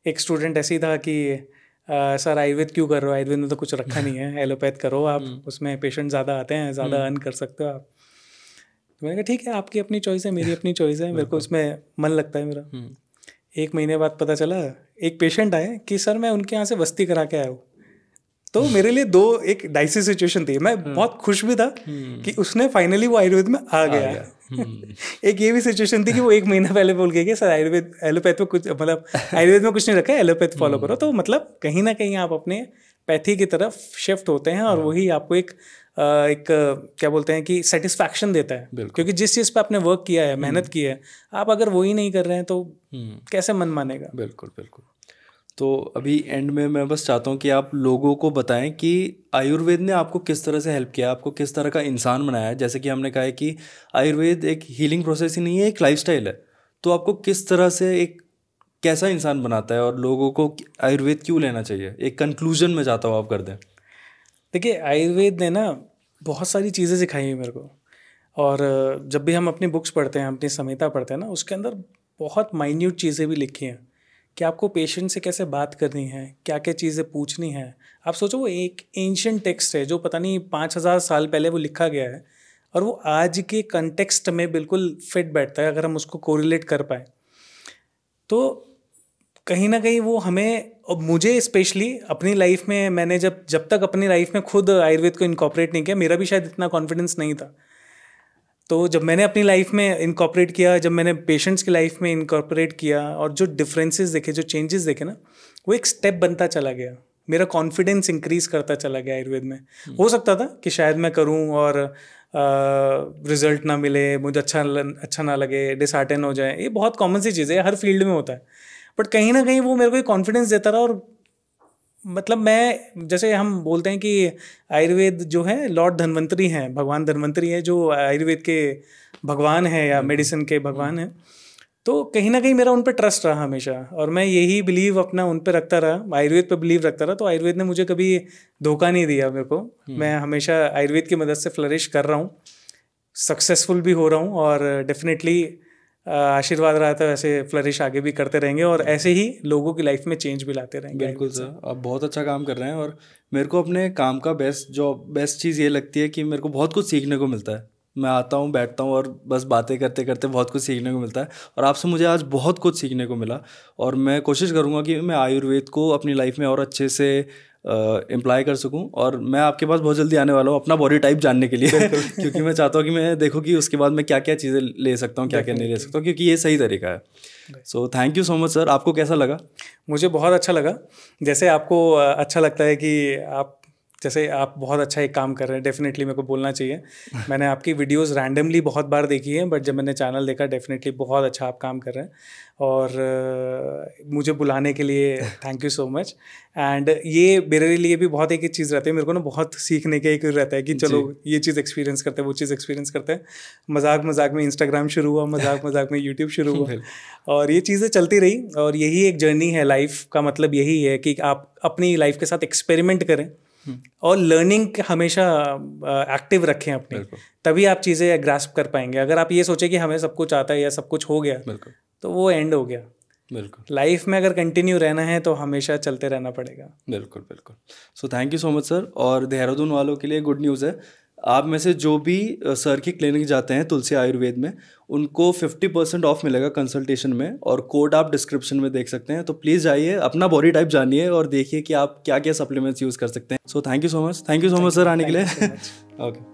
एक स्टूडेंट ऐसे ही था कि आ, सर आयुर्वेद क्यों कर रहे हो आयुर्वेद में तो कुछ रखा नहीं है एलोपैथ करो आप हम्म। उसमें पेशेंट ज़्यादा आते हैं ज़्यादा अर्न हम्म। कर सकते हो आप तो मैंने कहा ठीक है आपकी अपनी चॉइस है मेरी अपनी चॉइस है मेरे को उसमें मन लगता है मेरा हम्म। एक महीने बाद पता चला एक पेशेंट आए कि सर मैं उनके यहाँ से वस्ती करा के आया हूँ तो मेरे लिए दो एक डाइसी सिचुएशन थी मैं हम्म। बहुत खुश भी था हम्म। कि उसने फाइनली वो आयुर्वेद में आ गया, है हम्म। एक ये भी सिचुएशन थी कि वो एक महीना पहले बोल कि सर आयुर्वेद एलोपैथ में कुछ मतलब आयुर्वेद में कुछ नहीं रखा है एलोपैथ फॉलो करो तो मतलब कहीं ना कहीं आप अपने पैथी की तरफ शिफ्ट होते हैं और हाँ। वही आपको एक एक क्या बोलते हैं कि सेटिस्फैक्शन देता है क्योंकि जिस चीज़ पे आपने वर्क किया है मेहनत की है आप अगर वही नहीं कर रहे हैं तो कैसे मन मानेगा बिल्कुल बिल्कुल तो अभी एंड में मैं बस चाहता हूँ कि आप लोगों को बताएं कि आयुर्वेद ने आपको किस तरह से हेल्प किया आपको किस तरह का इंसान बनाया जैसे कि हमने कहा है कि आयुर्वेद एक हीलिंग प्रोसेस ही नहीं है एक लाइफस्टाइल है तो आपको किस तरह से एक कैसा इंसान बनाता है और लोगों को आयुर्वेद क्यों लेना चाहिए एक कंक्लूजन में जाता हूँ आप कर दें देखिए आयुर्वेद ने ना बहुत सारी चीज़ें सिखाई हैं मेरे को और जब भी हम अपनी बुक्स पढ़ते हैं अपनी संहिता पढ़ते हैं ना उसके अंदर बहुत माइन्यूट चीज़ें भी लिखी हैं कि आपको पेशेंट से कैसे बात करनी है क्या क्या चीज़ें पूछनी है आप सोचो वो एक एंशंट टेक्स्ट है जो पता नहीं पाँच हज़ार साल पहले वो लिखा गया है और वो आज के कंटेक्स्ट में बिल्कुल फिट बैठता है अगर हम उसको कोरिलेट कर पाए तो कहीं ना कहीं वो हमें और मुझे स्पेशली अपनी लाइफ में मैंने जब जब तक अपनी लाइफ में खुद आयुर्वेद को इनकॉपरेट नहीं किया मेरा भी शायद इतना कॉन्फिडेंस नहीं था तो जब मैंने अपनी लाइफ में इनकॉपरेट किया जब मैंने पेशेंट्स की लाइफ में इनकॉपरेट किया और जो डिफरेंसेस देखे जो चेंजेस देखे ना वो एक स्टेप बनता चला गया मेरा कॉन्फिडेंस इंक्रीज करता चला गया आयुर्वेद में हम्म। हो सकता था कि शायद मैं करूँ और रिजल्ट ना मिले मुझे अच्छा अच्छा ना लगे डिसहार्टन हो जाए ये बहुत कॉमन सी चीज़ है हर फील्ड में होता है बट कहीं ना कहीं वो मेरे को एक कॉन्फिडेंस देता रहा और मतलब मैं जैसे हम बोलते हैं कि आयुर्वेद जो है लॉर्ड धनवंतरी हैं भगवान धनवंतरी है जो आयुर्वेद के भगवान है या मेडिसिन के भगवान है तो कहीं ना कहीं मेरा उन पर ट्रस्ट रहा हमेशा और मैं यही बिलीव अपना उन पर रखता रहा आयुर्वेद पर बिलीव रखता रहा तो आयुर्वेद ने मुझे कभी धोखा नहीं दिया मेरे को हम्म। मैं हमेशा आयुर्वेद की मदद से फ्लरिश कर रहा हूँ सक्सेसफुल भी हो रहा हूँ और डेफिनेटली आशीर्वाद रहा था वैसे फ्लरिश आगे भी करते रहेंगे और ऐसे ही लोगों की लाइफ में चेंज भी लाते रहेंगे बिल्कुल सर आप बहुत अच्छा काम कर रहे हैं और मेरे को अपने काम का बेस्ट जो बेस्ट चीज़ ये लगती है कि मेरे को बहुत कुछ सीखने को मिलता है मैं आता हूँ बैठता हूँ और बस बातें करते करते बहुत कुछ सीखने को मिलता है और आपसे मुझे आज बहुत कुछ सीखने को मिला और मैं कोशिश करूँगा कि मैं आयुर्वेद को अपनी लाइफ में और अच्छे से इम्प्लाई कर सकूं और मैं आपके पास बहुत जल्दी आने वाला हूँ अपना बॉडी टाइप जानने के लिए क्योंकि मैं चाहता हूँ कि मैं देखूँ कि उसके बाद मैं क्या क्या चीज़ें ले सकता हूँ क्या क्या नहीं ले सकता हूँ क्योंकि ये सही तरीका है so thank you so much sir आपको कैसा लगा मुझे बहुत अच्छा लगा जैसे आपको अच्छा लगता है कि आप जैसे आप बहुत अच्छा एक काम कर रहे हैं डेफिनेटली मेरे को बोलना चाहिए मैंने आपकी वीडियोस रैंडमली बहुत बार देखी है बट जब मैंने चैनल देखा डेफिनेटली बहुत अच्छा आप काम कर रहे हैं और मुझे बुलाने के लिए thank you so much and ये मेरे लिए भी बहुत एक चीज़ रहती है मेरे को ना बहुत सीखने का एक रहता है कि चलो ये चीज़ एक्सपीरियंस करते हैं वो चीज़ एक्सपीरियंस करते हैं मजाक मजाक में इंस्टाग्राम शुरू हुआ मजाक मजाक में यूट्यूब शुरू हुआ और ये चीज़ें चलती रही और यही एक जर्नी है लाइफ का मतलब यही है कि आप अपनी लाइफ के साथ एक्सपेरिमेंट करें और लर्निंग हमेशा एक्टिव रखें अपने तभी आप चीज़ें ग्रास्प कर पाएंगे अगर आप ये सोचे कि हमें सब कुछ आता है या सब कुछ हो गया तो वो एंड हो गया बिल्कुल लाइफ में अगर कंटिन्यू रहना है तो हमेशा चलते रहना पड़ेगा बिल्कुल बिल्कुल so thank you so much sir और देहरादून वालों के लिए गुड न्यूज़ है आप में से जो भी सर की क्लिनिक जाते हैं तुलसी आयुर्वेद में उनको फिफ्टी परसेंट ऑफ मिलेगा कंसल्टेशन में और कोड आप डिस्क्रिप्शन में देख सकते हैं तो प्लीज़ जाइए अपना बॉडी टाइप जानिए और देखिए कि आप क्या क्या सप्लीमेंट्स यूज़ कर सकते हैं so thank you so much thank you so much sir आने के लिए ओके